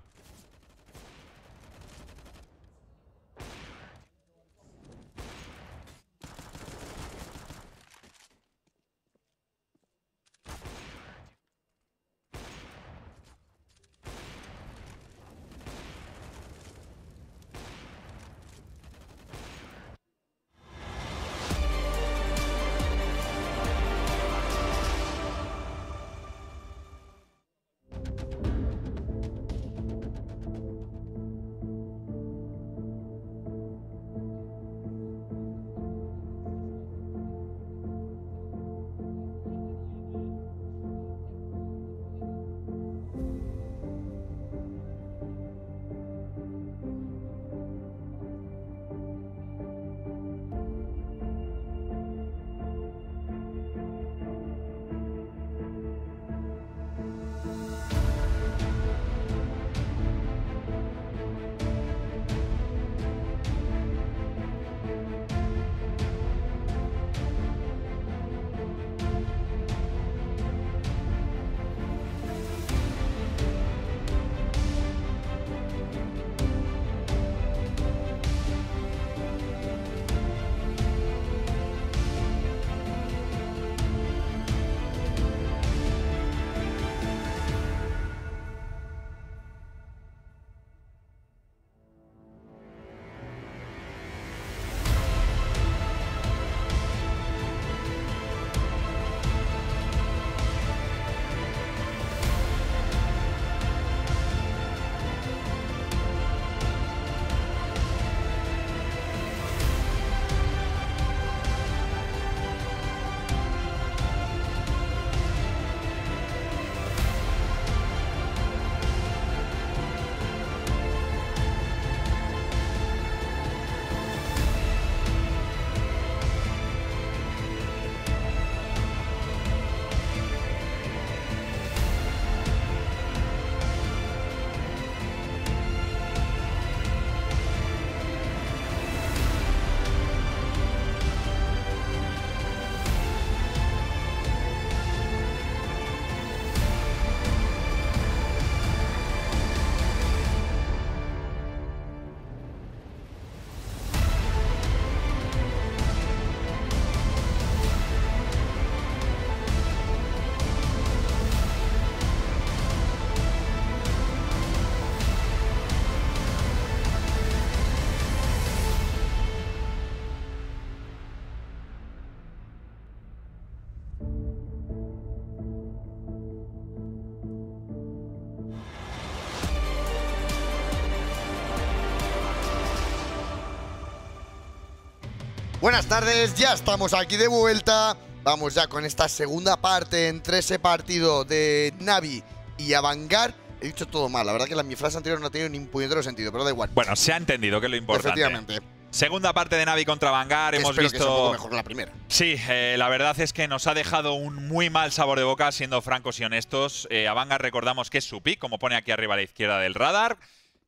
Buenas tardes, ya estamos aquí de vuelta. Vamos ya con esta segunda parte entre ese partido de Navi y Avangar. He dicho todo mal, la verdad que la, mi frase anterior no ha tenido ni un puñetero sentido, pero da igual. Bueno, se ha entendido que es lo importante. Efectivamente. Segunda parte de Navi contra Avangar. hemos visto. la primera. Sí, eh, la verdad es que nos ha dejado un muy mal sabor de boca, siendo francos y honestos. Eh, Avangar, recordamos que es su pick, como pone aquí arriba a la izquierda del radar.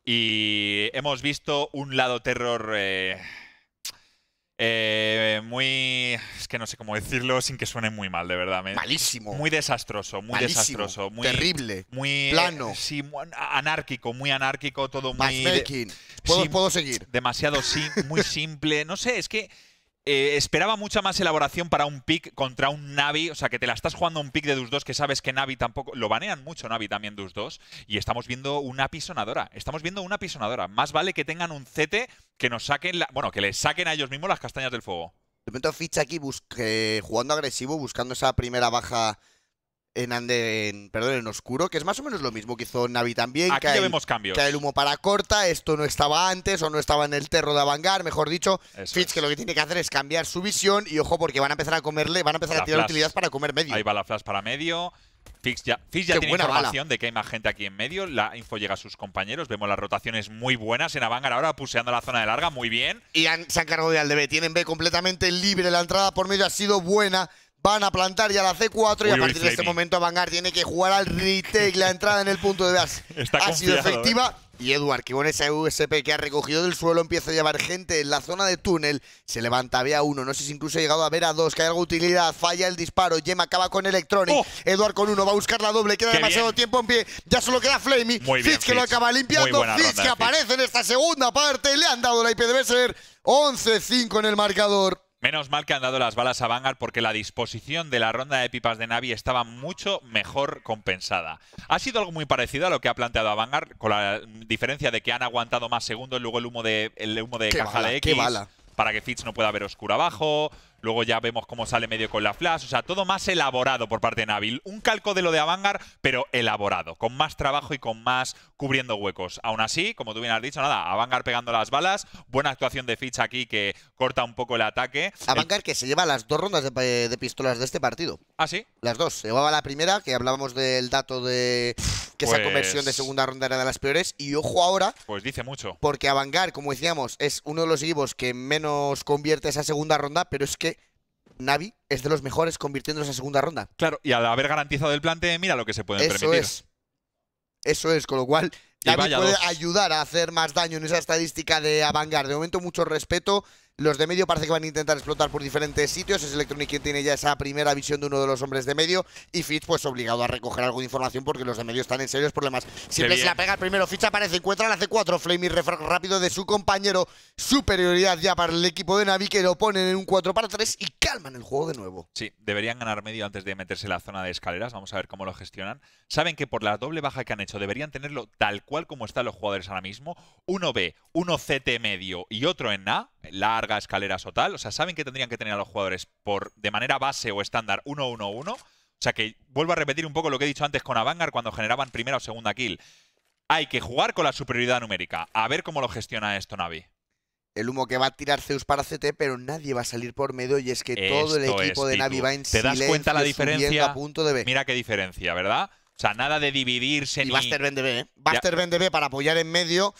Y hemos visto un lado terror. Eh, eh, muy. Es que no sé cómo decirlo sin que suene muy mal, de verdad. Malísimo. Muy desastroso, muy desastroso. terrible. Muy. Plano. Eh, anárquico, muy anárquico, todo muy. Más ¿Puedo, puedo seguir. Demasiado sim, muy simple. No sé, es que. Eh, esperaba mucha más elaboración para un pick contra un Navi, o sea que te la estás jugando un pick de Dus 2 que sabes que Navi tampoco... Lo banean mucho Navi también Dus 2 y estamos viendo una pisonadora, estamos viendo una pisonadora. Más vale que tengan un CT que nos saquen, la, bueno, que les saquen a ellos mismos las castañas del fuego. De momento ficha aquí jugando agresivo, buscando esa primera baja en, en, perdón, en Oscuro, que es más o menos lo mismo que hizo Navi también. Aquí ya vemos el, cambios. Cae el humo para corta, esto no estaba antes o no estaba en el terro de Avangar, mejor dicho. Fitz que lo que tiene que hacer es cambiar su visión y ojo porque van a empezar a comerle, van a empezar a tirar para comer medio. Ahí va la flash para medio. Fitch ya, ya tiene información de que hay más gente aquí en medio. La info llega a sus compañeros. Vemos las rotaciones muy buenas en Avangar ahora, puseando la zona de larga, muy bien. Y han, se han cargado de al B. Tienen B completamente libre. La entrada por medio ha sido buena. Van a plantar ya la C4 y a partir de este momento Vanguard tiene que jugar al retake. La entrada en el punto de base ha sido efectiva. ¿eh? Y Eduard, que con esa USP que ha recogido del suelo, empieza a llevar gente en la zona de túnel. Se levanta, ve a uno. No sé si incluso ha llegado a ver a dos, que hay alguna utilidad. Falla el disparo. Yema acaba con Electronic. Oh. Eduard con uno, va a buscar la doble. Queda demasiado tiempo en pie. Ya solo queda Flamey. Fitch, que lo acaba limpiando. Fitch que aparece en esta segunda parte. Le han dado la IP de ser 11-5 en el marcador. Menos mal que han dado las balas a Vanguard porque la disposición de la ronda de pipas de Navi estaba mucho mejor compensada. Ha sido algo muy parecido a lo que ha planteado a Vanguard, con la diferencia de que han aguantado más segundos, luego el humo de, el humo de caja de X para que Fitz no pueda ver oscuro abajo, Luego ya vemos cómo sale medio con la flash. O sea, todo más elaborado por parte de Nabil. Un calco de lo de Avangar, pero elaborado. Con más trabajo y con más cubriendo huecos. Aún así, como tú bien has dicho, nada, Avangar pegando las balas. Buena actuación de ficha aquí que corta un poco el ataque. Avangar que se lleva las dos rondas de, pistolas de este partido. ¿Ah, sí? Las dos. Se llevaba la primera, que hablábamos del dato de que esa conversión de pues segunda ronda era de las peores. Y ojo ahora. Pues dice mucho. Porque Avangar, como decíamos, es uno de los equipos que menos convierte esa segunda ronda, pero es que Navi es de los mejores convirtiéndose en segunda ronda. Claro, y al haber garantizado el plante, mira lo que se pueden Eso Es. Eso es, con lo cual Navi puede ayudar a hacer más daño en esa estadística de Avangar. De momento, mucho respeto. Los de medio parece que van a intentar explotar por diferentes sitios. Es Electronic quien tiene ya esa primera visión de uno de los hombres de medio. Y Fitch, pues obligado a recoger algo de información porque los de medio están en serios problemas. Siempre se la pega el primero. Fitz aparece, encuentra la C4. Flamey rápido de su compañero. Superioridad ya para el equipo de Navi que lo ponen en un 4 para 3 y calman el juego de nuevo. Sí, deberían ganar medio antes de meterse en la zona de escaleras. Vamos a ver cómo lo gestionan. Saben que por la doble baja que han hecho deberían tenerlo tal cual como están los jugadores ahora mismo. Uno B, uno CT medio y otro en A larga escaleras o tal. O sea, saben que tendrían que tener a los jugadores por de manera base o estándar 1-1-1. O sea que vuelvo a repetir un poco lo que he dicho antes con Avangar cuando generaban primera o segunda kill. Hay que jugar con la superioridad numérica. A ver cómo lo gestiona esto Navi. El humo que va a tirar Zeus para CT, pero nadie va a salir por medio y es que todo el equipo de Navi va en ¿Te das cuenta la diferencia? A punto de B. Mira qué diferencia, ¿verdad? O sea, nada de dividirse y ni... Buster vende ¿eh? Buster vende para apoyar en medio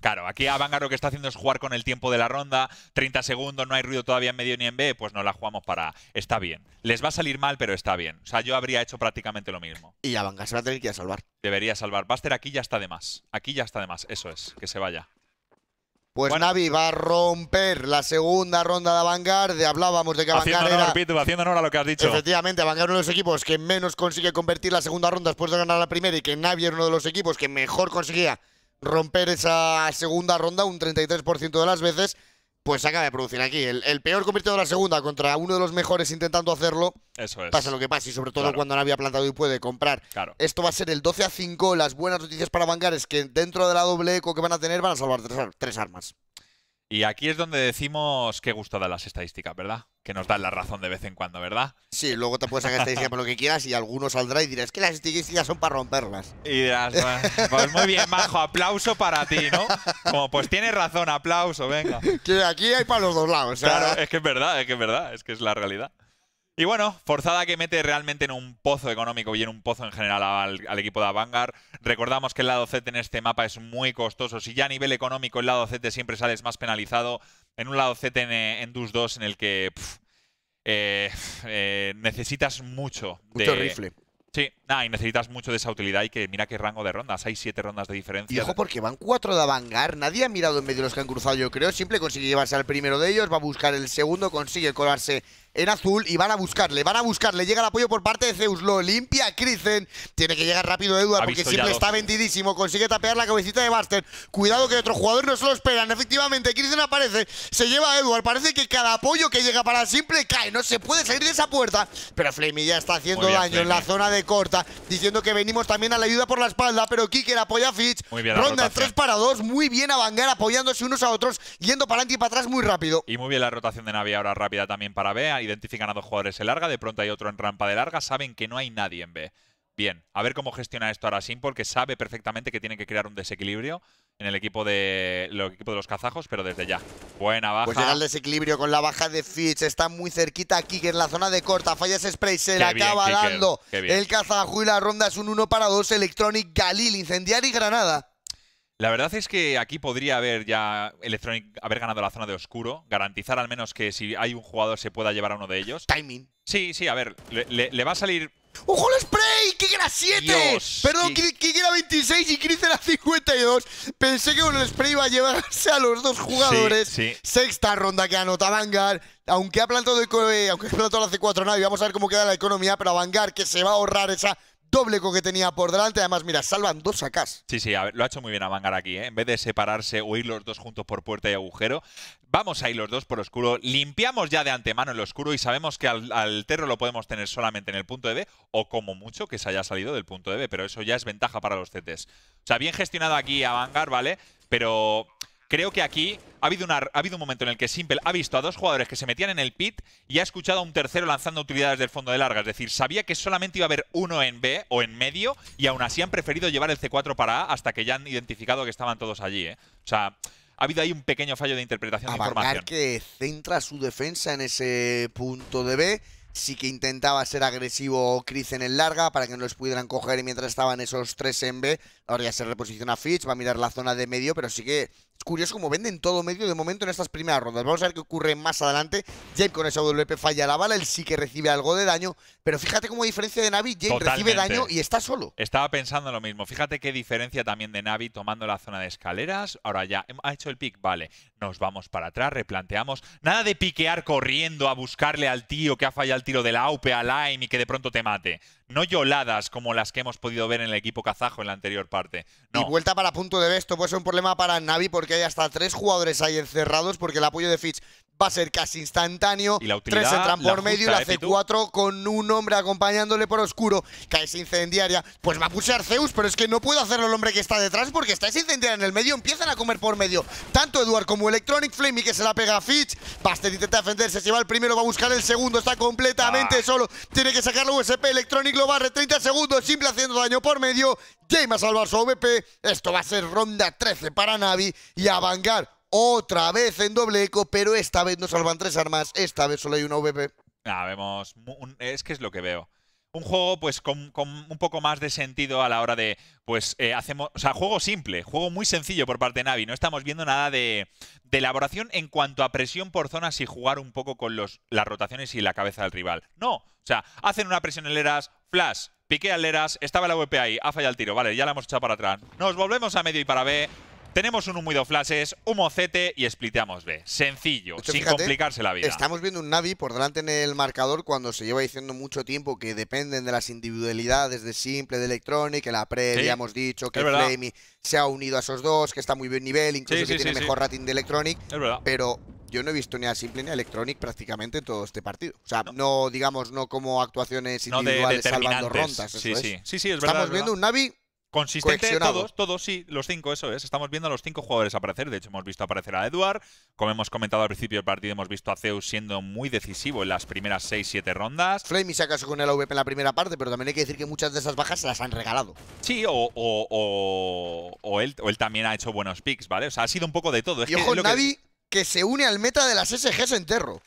Claro, aquí a Vanguard lo que está haciendo es jugar con el tiempo de la ronda, 30 segundos, no hay ruido todavía en medio ni en B, pues no la jugamos para... Está bien. Les va a salir mal, pero está bien. O sea, yo habría hecho prácticamente lo mismo. Y a se va a tener que salvar. Debería salvar. Buster aquí ya está de más. Aquí ya está de más. Eso es, que se vaya. Pues Navi va a romper la segunda ronda de Vanguard. Hablábamos de que haciendo haciendo honor a lo que has dicho. Efectivamente, Vanguard es uno de los equipos que menos consigue convertir la segunda ronda después de ganar la primera y que Navi era uno de los equipos que mejor conseguía romper esa segunda ronda un 33% de las veces, pues se acaba de producir aquí. El, peor convertido de la segunda contra uno de los mejores intentando hacerlo. Eso es. Pasa lo que pasa y sobre todo cuando no había plantado y puede comprar. Claro. Esto va a ser el 12 a 5. Las buenas noticias para Bangar es que dentro de la doble eco que van a tener van a salvar tres armas. Y aquí es donde decimos qué gusto dan las estadísticas, ¿verdad? Que nos dan la razón de vez en cuando, ¿verdad? Sí, luego te puedes sacar estadísticas por lo que quieras y alguno saldrá y dirás que las estadísticas son para romperlas. Y dirás, pues muy bien, Majo, aplauso para ti, ¿no? Como, pues tienes razón, aplauso, venga. Que aquí hay para los dos lados. Claro, es que es verdad, es que es verdad, es que es la realidad. Y bueno, forzada que mete realmente en un pozo económico y en un pozo en general al, equipo de Avangar. Recordamos que el lado Z en este mapa es muy costoso. Si ya a nivel económico el lado Z siempre sales más penalizado, en un lado Z en, eh, dos Dus 2 en el que eh, eh, necesitas mucho. Mucho rifle. Sí, nada, ah, y necesitas mucho de esa utilidad y que mira qué rango de rondas. Hay siete rondas de diferencia. Y porque van cuatro de avangar. Nadie ha mirado en medio de los que han cruzado, yo creo. Simple consigue llevarse al primero de ellos, va a buscar el segundo, consigue colarse en azul y van a buscarle, van a buscarle. Llega el apoyo por parte de Zeus, lo limpia Krizen. Tiene que llegar rápido Eduard porque siempre está vendidísimo. Consigue tapear la cabecita de Buster. Cuidado que otro jugador no se lo esperan. Efectivamente, Krizen aparece, se lleva a Eduard. Parece que cada apoyo que llega para Simple cae. No se puede salir de esa puerta. Pero Flamey ya está haciendo daño en la zona de corta, diciendo que venimos también a la ayuda por la espalda, pero Kiker apoya a Fitch. Ronda 3 para 2, muy bien a Vanguard apoyándose unos a otros, yendo para adelante y para atrás muy rápido. Y muy bien la rotación de Navi ahora rápida también para B, identifican a dos jugadores en larga, de pronto hay otro en rampa de larga, saben que no hay nadie en B. Bien, a ver cómo gestiona esto ahora Simple, que sabe perfectamente que tiene que crear un desequilibrio en el equipo de, equipo de los kazajos, pero desde ya. Buena baja. Pues llega el desequilibrio con la baja de Fitch. Está muy cerquita que en la zona de corta. Falla spray, se la acaba dando el kazajo y la ronda es un 1 para 2. Electronic, Galil, Incendiar y Granada. La verdad es que aquí podría haber ya Electronic haber ganado la zona de oscuro, garantizar al menos que si hay un jugador se pueda llevar a uno de ellos. Timing. Sí, sí, a ver, le va a salir ¡Ojo el spray! ¡Que era 7! Perdón, que... que era 26 y Chris era 52. Pensé que con el spray iba a llevarse a los dos jugadores. Sexta ronda que anota Vanguard. Aunque ha plantado, el, eh, aunque ha plantado c 4 nada, vamos a ver cómo queda la economía, pero Vanguard que se va a ahorrar esa doble que tenía por delante. Además, mira, salvan dos sacas. Sí, sí, lo ha hecho muy bien Avangar aquí. ¿eh? En vez de separarse o ir los dos juntos por puerta y agujero, vamos a ir los dos por oscuro. Limpiamos ya de antemano el oscuro y sabemos que al, al terro lo podemos tener solamente en el punto de B o como mucho que se haya salido del punto de B. Pero eso ya es ventaja para los CTs. O sea, bien gestionado aquí Avangar, ¿vale? Pero Creo que aquí ha habido, una, ha habido un momento en el que Simple ha visto a dos jugadores que se metían en el pit y ha escuchado a un tercero lanzando utilidades del fondo de larga. Es decir, sabía que solamente iba a haber uno en B o en medio y aún así han preferido llevar el C4 para A hasta que ya han identificado que estaban todos allí. ¿eh? O sea, ha habido ahí un pequeño fallo de interpretación de información. que centra su defensa en ese punto de B. Sí que intentaba ser agresivo Chris en el larga para que no los pudieran coger mientras estaban esos tres en B. Ahora ya se reposiciona Fitch, va a mirar la zona de medio, pero sí que es curioso como venden todo medio de momento en estas primeras rondas. Vamos a ver qué ocurre más adelante. Jake con esa WP falla la bala, él sí que recibe algo de daño, pero fíjate cómo diferencia de Navi, Jake recibe daño y está solo. Estaba pensando lo mismo. Fíjate qué diferencia también de Navi tomando la zona de escaleras. Ahora ya em, ha hecho el pick, vale. Nos vamos para atrás, replanteamos. Nada de piquear corriendo a buscarle al tío que ha fallado el tiro de la AUPE a Lime y que de pronto te mate. No yoladas como las que hemos podido ver en el equipo kazajo en la anterior parte. Y vuelta para punto de B, esto puede ser un problema para Navi porque hay hasta tres jugadores ahí encerrados porque el apoyo de Fitch va a ser casi instantáneo. Y la utilidad, Tres entran por medio la C4 con un hombre acompañándole por oscuro. Caes incendiaria. Pues va a pusear Zeus, pero es que no puede hacerlo el hombre que está detrás porque está incendiaria en el medio. Empiezan a comer por medio. Tanto Eduard como Electronic Flamey que se la pega a Fitch. Baster intenta defenderse. Se va el primero, va a buscar el segundo. Está completamente ah. solo. Tiene que sacar sacarlo USP. Electronic lo barre 30 segundos. Simple haciendo daño por medio. James a salvar su OVP. Esto va a ser ronda 13 para Navi y a Vanguard otra vez en doble eco, pero esta vez no salvan tres armas, esta vez solo hay una VP. Ah, vemos, es que es lo que veo. Un juego, pues, con, un poco más de sentido a la hora de, pues, eh, hacemos... O sea, juego simple, juego muy sencillo por parte de Navi. No estamos viendo nada de, elaboración en cuanto a presión por zonas y jugar un poco con los, las rotaciones y la cabeza del rival. No, o sea, hacen una presión en leras, flash, Piqué Aleras, estaba la VP ahí, ha fallado el tiro, vale, ya la hemos echado para atrás. Nos volvemos a medio y para B, tenemos un humido flashes, un mocete y spliteamos B. Sencillo, sin complicarse la vida. Estamos viendo un Navi por delante en el marcador cuando se lleva diciendo mucho tiempo que dependen de las individualidades de Simple, de Electronic. En la previa ya hemos dicho que Flamey se ha unido a esos dos, que está muy bien nivel, incluso que tiene mejor rating de Electronic. Pero yo no he visto ni a Simple ni a Electronic prácticamente en todo este partido. O sea, no, digamos, no como actuaciones individuales salvando rondas. Sí, sí. sí, es verdad. Estamos viendo un Navi Consistente, todos, todos, sí, los cinco, eso es. Estamos viendo a los cinco jugadores aparecer. De hecho, hemos visto aparecer a Eduard. Como hemos comentado al principio del partido, hemos visto a Zeus siendo muy decisivo en las primeras seis, siete rondas. Flamey se acaso con el AVP en la primera parte, pero también hay que decir que muchas de esas bajas se las han regalado. Sí, o, o, él, también ha hecho buenos picks, ¿vale? O sea, ha sido un poco de todo. y que que... se une al meta de las SGs enterro.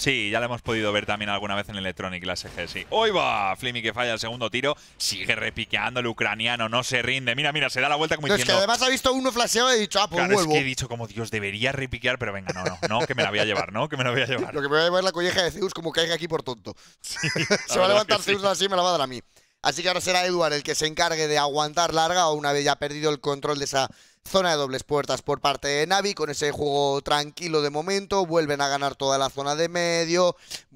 Sí, ya la hemos podido ver también alguna vez en Electronic la SG, sí. ¡Hoy va! Flimmy que falla el segundo tiro. Sigue repiqueando el ucraniano, no se rinde. Mira, mira, se da la vuelta como no, Es que además ha visto uno flasheado y ha dicho, ah, pues claro, vuelvo. es que he dicho como, Dios, debería repiquear, pero venga, no, no, no, que me la voy a llevar, ¿no? Que me la voy a llevar. Lo que me voy a llevar es la colleja de Zeus como caiga aquí por tonto. se va a levantar Zeus así y me la va a dar a mí. Así que ahora será Eduard el que se encargue de aguantar larga o una vez ya perdido el control de esa Zona de dobles puertas por parte de Navi, con ese juego tranquilo de momento, vuelven a ganar toda la zona de medio.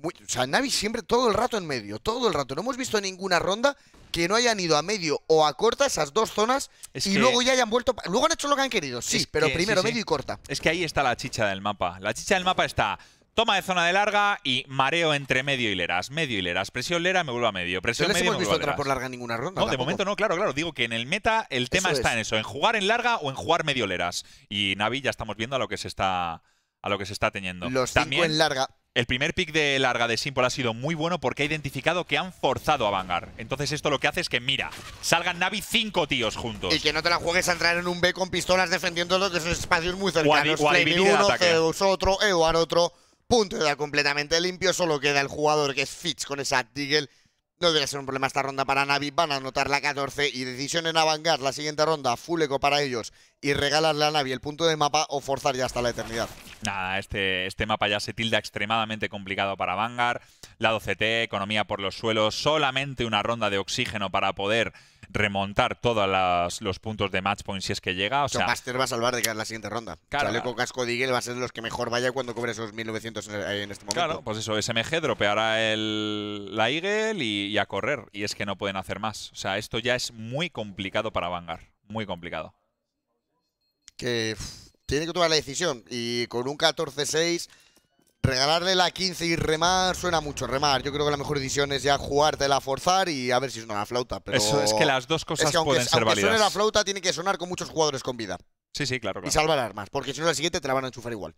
o sea, Navi siempre todo el rato en medio, todo el rato. No hemos visto ninguna ronda que no hayan ido a medio o a corta esas dos zonas y luego ya hayan vuelto. Luego han hecho lo que han querido, sí, pero primero medio y corta. Es que ahí está la chicha del mapa. La chicha del mapa está Toma de zona de larga y mareo entre medio hileras. Medio hileras, presión lera, me vuelvo a medio. Presión no medio, hemos visto entrar por larga ninguna ronda. No, de momento no, claro, claro. Digo que en el meta el tema está en eso, en jugar en larga o en jugar medio leras. Y Navi ya estamos viendo a lo que se está, a lo que se está teniendo. Los en larga. El primer pick de larga de Simple ha sido muy bueno porque ha identificado que han forzado a Vanguard. Entonces esto lo que hace es que, mira, salgan Navi cinco tíos juntos. Y que no te la juegues a entrar en un B con pistolas defendiéndolo desde espacios muy cercanos. O, uno, otro, otro… Punto de edad completamente limpio, solo queda el jugador que es Fitch con esa Diggle. No debería ser un problema esta ronda para Navi, van a anotar la 14 y decisión en avangar la siguiente ronda, full para ellos y regalarle a Navi el punto de mapa o forzar ya hasta la eternidad. Nada, este, este mapa ya se tilda extremadamente complicado para Vanguard. Lado CT, economía por los suelos, solamente una ronda de oxígeno para poder remontar todos los puntos de match point si es que llega. O sea, Master va a salvar de en la siguiente ronda. Claro, con casco va a ser los que mejor vaya cuando cobre esos 1900 en, este momento. Claro, pues eso, SMG dropeará el, la Eagle y, y a correr. Y es que no pueden hacer más. O sea, esto ya es muy complicado para Vanguard. Muy complicado. Que tiene que tomar la decisión. Y con un 14-6 Regalarle la 15 y remar suena mucho, remar. Yo creo que la mejor decisión es ya jugártela, forzar y a ver si suena la flauta. Pero Eso es que las dos cosas pueden ser aunque la flauta, tiene que sonar con muchos jugadores con vida. Sí, sí, claro, claro. Y salvar armas, porque si no, la siguiente te la van a enchufar igual.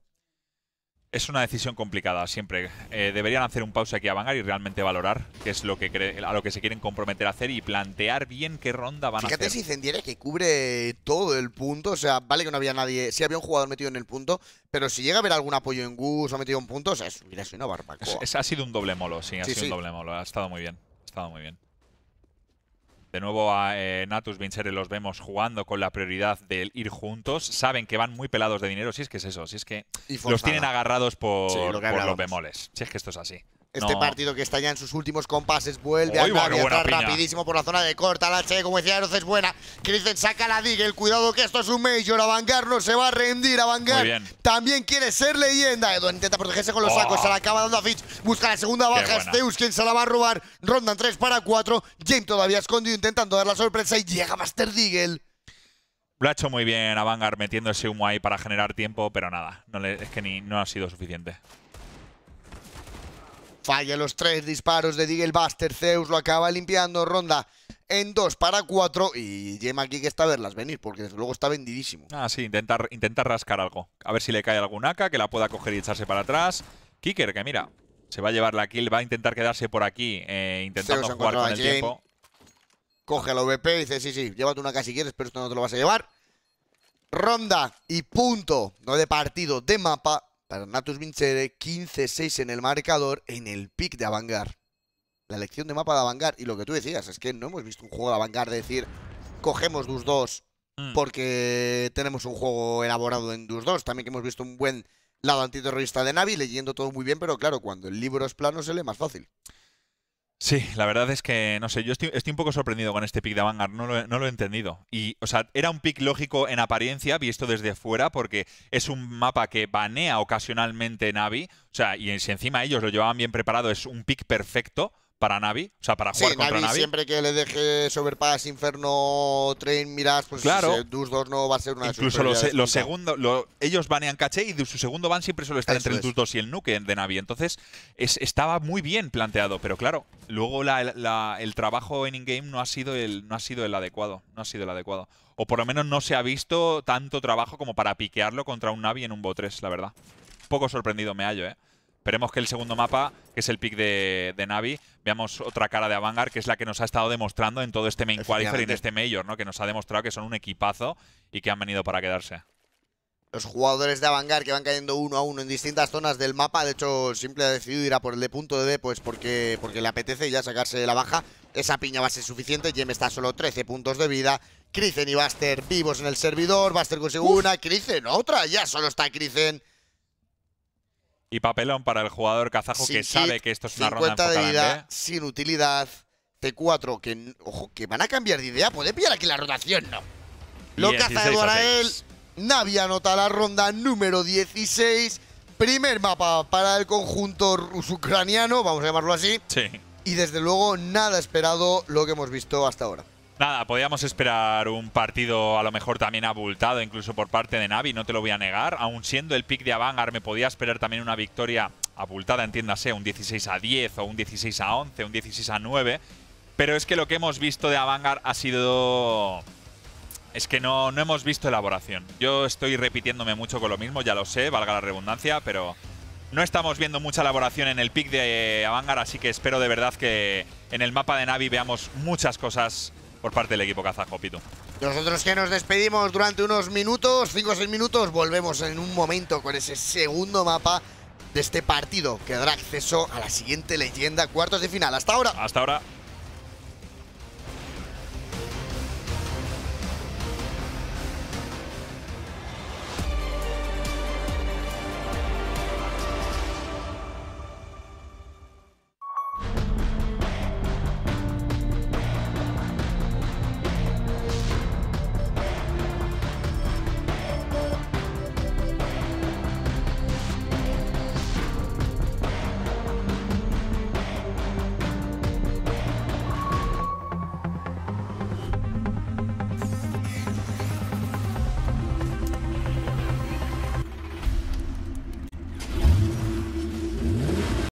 Es una decisión complicada siempre. Eh, deberían hacer un pause aquí a Bangar y realmente valorar qué es lo que a lo que se quieren comprometer a hacer y plantear bien qué ronda van a hacer. Fíjate si Cendiere que cubre todo el punto. O sea, vale que no había nadie. si había un jugador metido en el punto, pero si llega a haber algún apoyo en Gus o metido en punto, o sea, es, mira, soy una barbacoa. ha sido un doble molo, sí, ha sido un doble molo. Ha estado muy bien. Ha estado muy bien. De nuevo a eh, Natus Vincere los vemos jugando con la prioridad del ir juntos. Saben que van muy pelados de dinero, si es que es eso, si es que los tienen agarrados por, por los bemoles. Si es que esto es así. Este partido que está ya en sus últimos compases vuelve a entrar rapidísimo por la zona de corta. La H, como decía no es buena. Christian saca la Digel. Cuidado que esto es un Major. Avangar no se va a rendir. Avangar también quiere ser leyenda. Eduardo intenta protegerse con los oh. sacos. Se la acaba dando a Fitch. Busca la segunda baja. Steus, quien se la va a robar. Rondan 3 para 4. Jane todavía escondido intentando dar la sorpresa. Y llega Master Digel. Lo ha hecho muy bien Avangar metiendo ese humo ahí para generar tiempo, pero nada, es que no ha sido suficiente. Falla los tres disparos de Digel Buster. Zeus lo acaba limpiando. Ronda en dos para cuatro. Y yema aquí que está a verlas venir, porque desde luego está vendidísimo. Ah, sí, intentar, intentar rascar algo. A ver si le cae alguna AK, que la pueda coger y echarse para atrás. Kicker, que mira, se va a llevar la kill, va a intentar quedarse por aquí, eh, intentando jugar con el tiempo. Coge la VP y dice, sí, sí, llévate una K si quieres, pero esto no te lo vas a llevar. Ronda y punto, no de partido, de mapa, para Natus Vincere, 15-6 en el marcador en el pick de Avangar. La elección de mapa de Avangar, y lo que tú decías, es que no hemos visto un juego de Avangar decir, cogemos Dus 2 mm. porque tenemos un juego elaborado en Dus 2. También que hemos visto un buen lado antiterrorista de Navi, leyendo todo muy bien, pero claro, cuando el libro es plano se lee más fácil. Sí, la verdad es que, no sé, yo estoy, un poco sorprendido con este pick de Vanguard, no lo, no lo, he entendido. Y, o sea, era un pick lógico en apariencia, visto desde fuera, porque es un mapa que banea ocasionalmente Navi, o sea, y si encima ellos lo llevaban bien preparado, es un pick perfecto para Navi, o sea, para jugar contra Navi, Siempre que le deje Overpass, Inferno, Train, Miras, pues claro. Dus 2 no va a ser una Incluso los, los segundos, lo, ellos banean caché y su segundo van siempre solo está entre el 2 y el Nuke de Navi. Entonces, estaba muy bien planteado, pero claro, luego la, el trabajo en in-game no, ha sido el, no ha sido el adecuado. No ha sido el adecuado. O por lo menos no se ha visto tanto trabajo como para piquearlo contra un Navi en un Bo 3, la verdad. Poco sorprendido me hallo, ¿eh? Esperemos que el segundo mapa, que es el pick de, Navi, veamos otra cara de Avangar, que es la que nos ha estado demostrando en todo este main qualifier y en este Major, ¿no? Que nos ha demostrado que son un equipazo y que han venido para quedarse. Los jugadores de Avangar que van cayendo uno a uno en distintas zonas del mapa. De hecho, Simple ha decidido ir a por el de punto de D, pues porque, porque le apetece ya sacarse de la baja. Esa piña va a ser suficiente. Jem está solo 13 puntos de vida. Krizen y Buster vivos en el servidor. Buster consigue una. Krizen otra. Ya solo está Krizen. Y papelón para el jugador kazajo que sabe que esto es una ronda de vida sin utilidad, T4, que, ojo, que van a cambiar de idea. Puede pillar aquí la rotación, ¿no? Lo que hace Eduardo Navi anota la ronda número 16. Primer mapa para el conjunto ucraniano vamos a llamarlo así. Y desde luego nada esperado lo que hemos visto hasta ahora. Nada, podíamos esperar un partido a lo mejor también abultado, incluso por parte de Navi, no te lo voy a negar. Aún siendo el pick de Avangar, me podía esperar también una victoria abultada, entiéndase, un 16 a 10 o un 16 a 11, un 16 a 9. Pero es que lo que hemos visto de Avangar ha sido... Es que no, no hemos visto elaboración. Yo estoy repitiéndome mucho con lo mismo, ya lo sé, valga la redundancia, pero no estamos viendo mucha elaboración en el pick de Avangar, así que espero de verdad que en el mapa de Navi veamos muchas cosas por parte del equipo caza, Nosotros que nos despedimos durante unos minutos, 5 o 6 minutos, volvemos en un momento con ese segundo mapa de este partido que dará acceso a la siguiente leyenda, cuartos de final. Hasta ahora. Hasta ahora.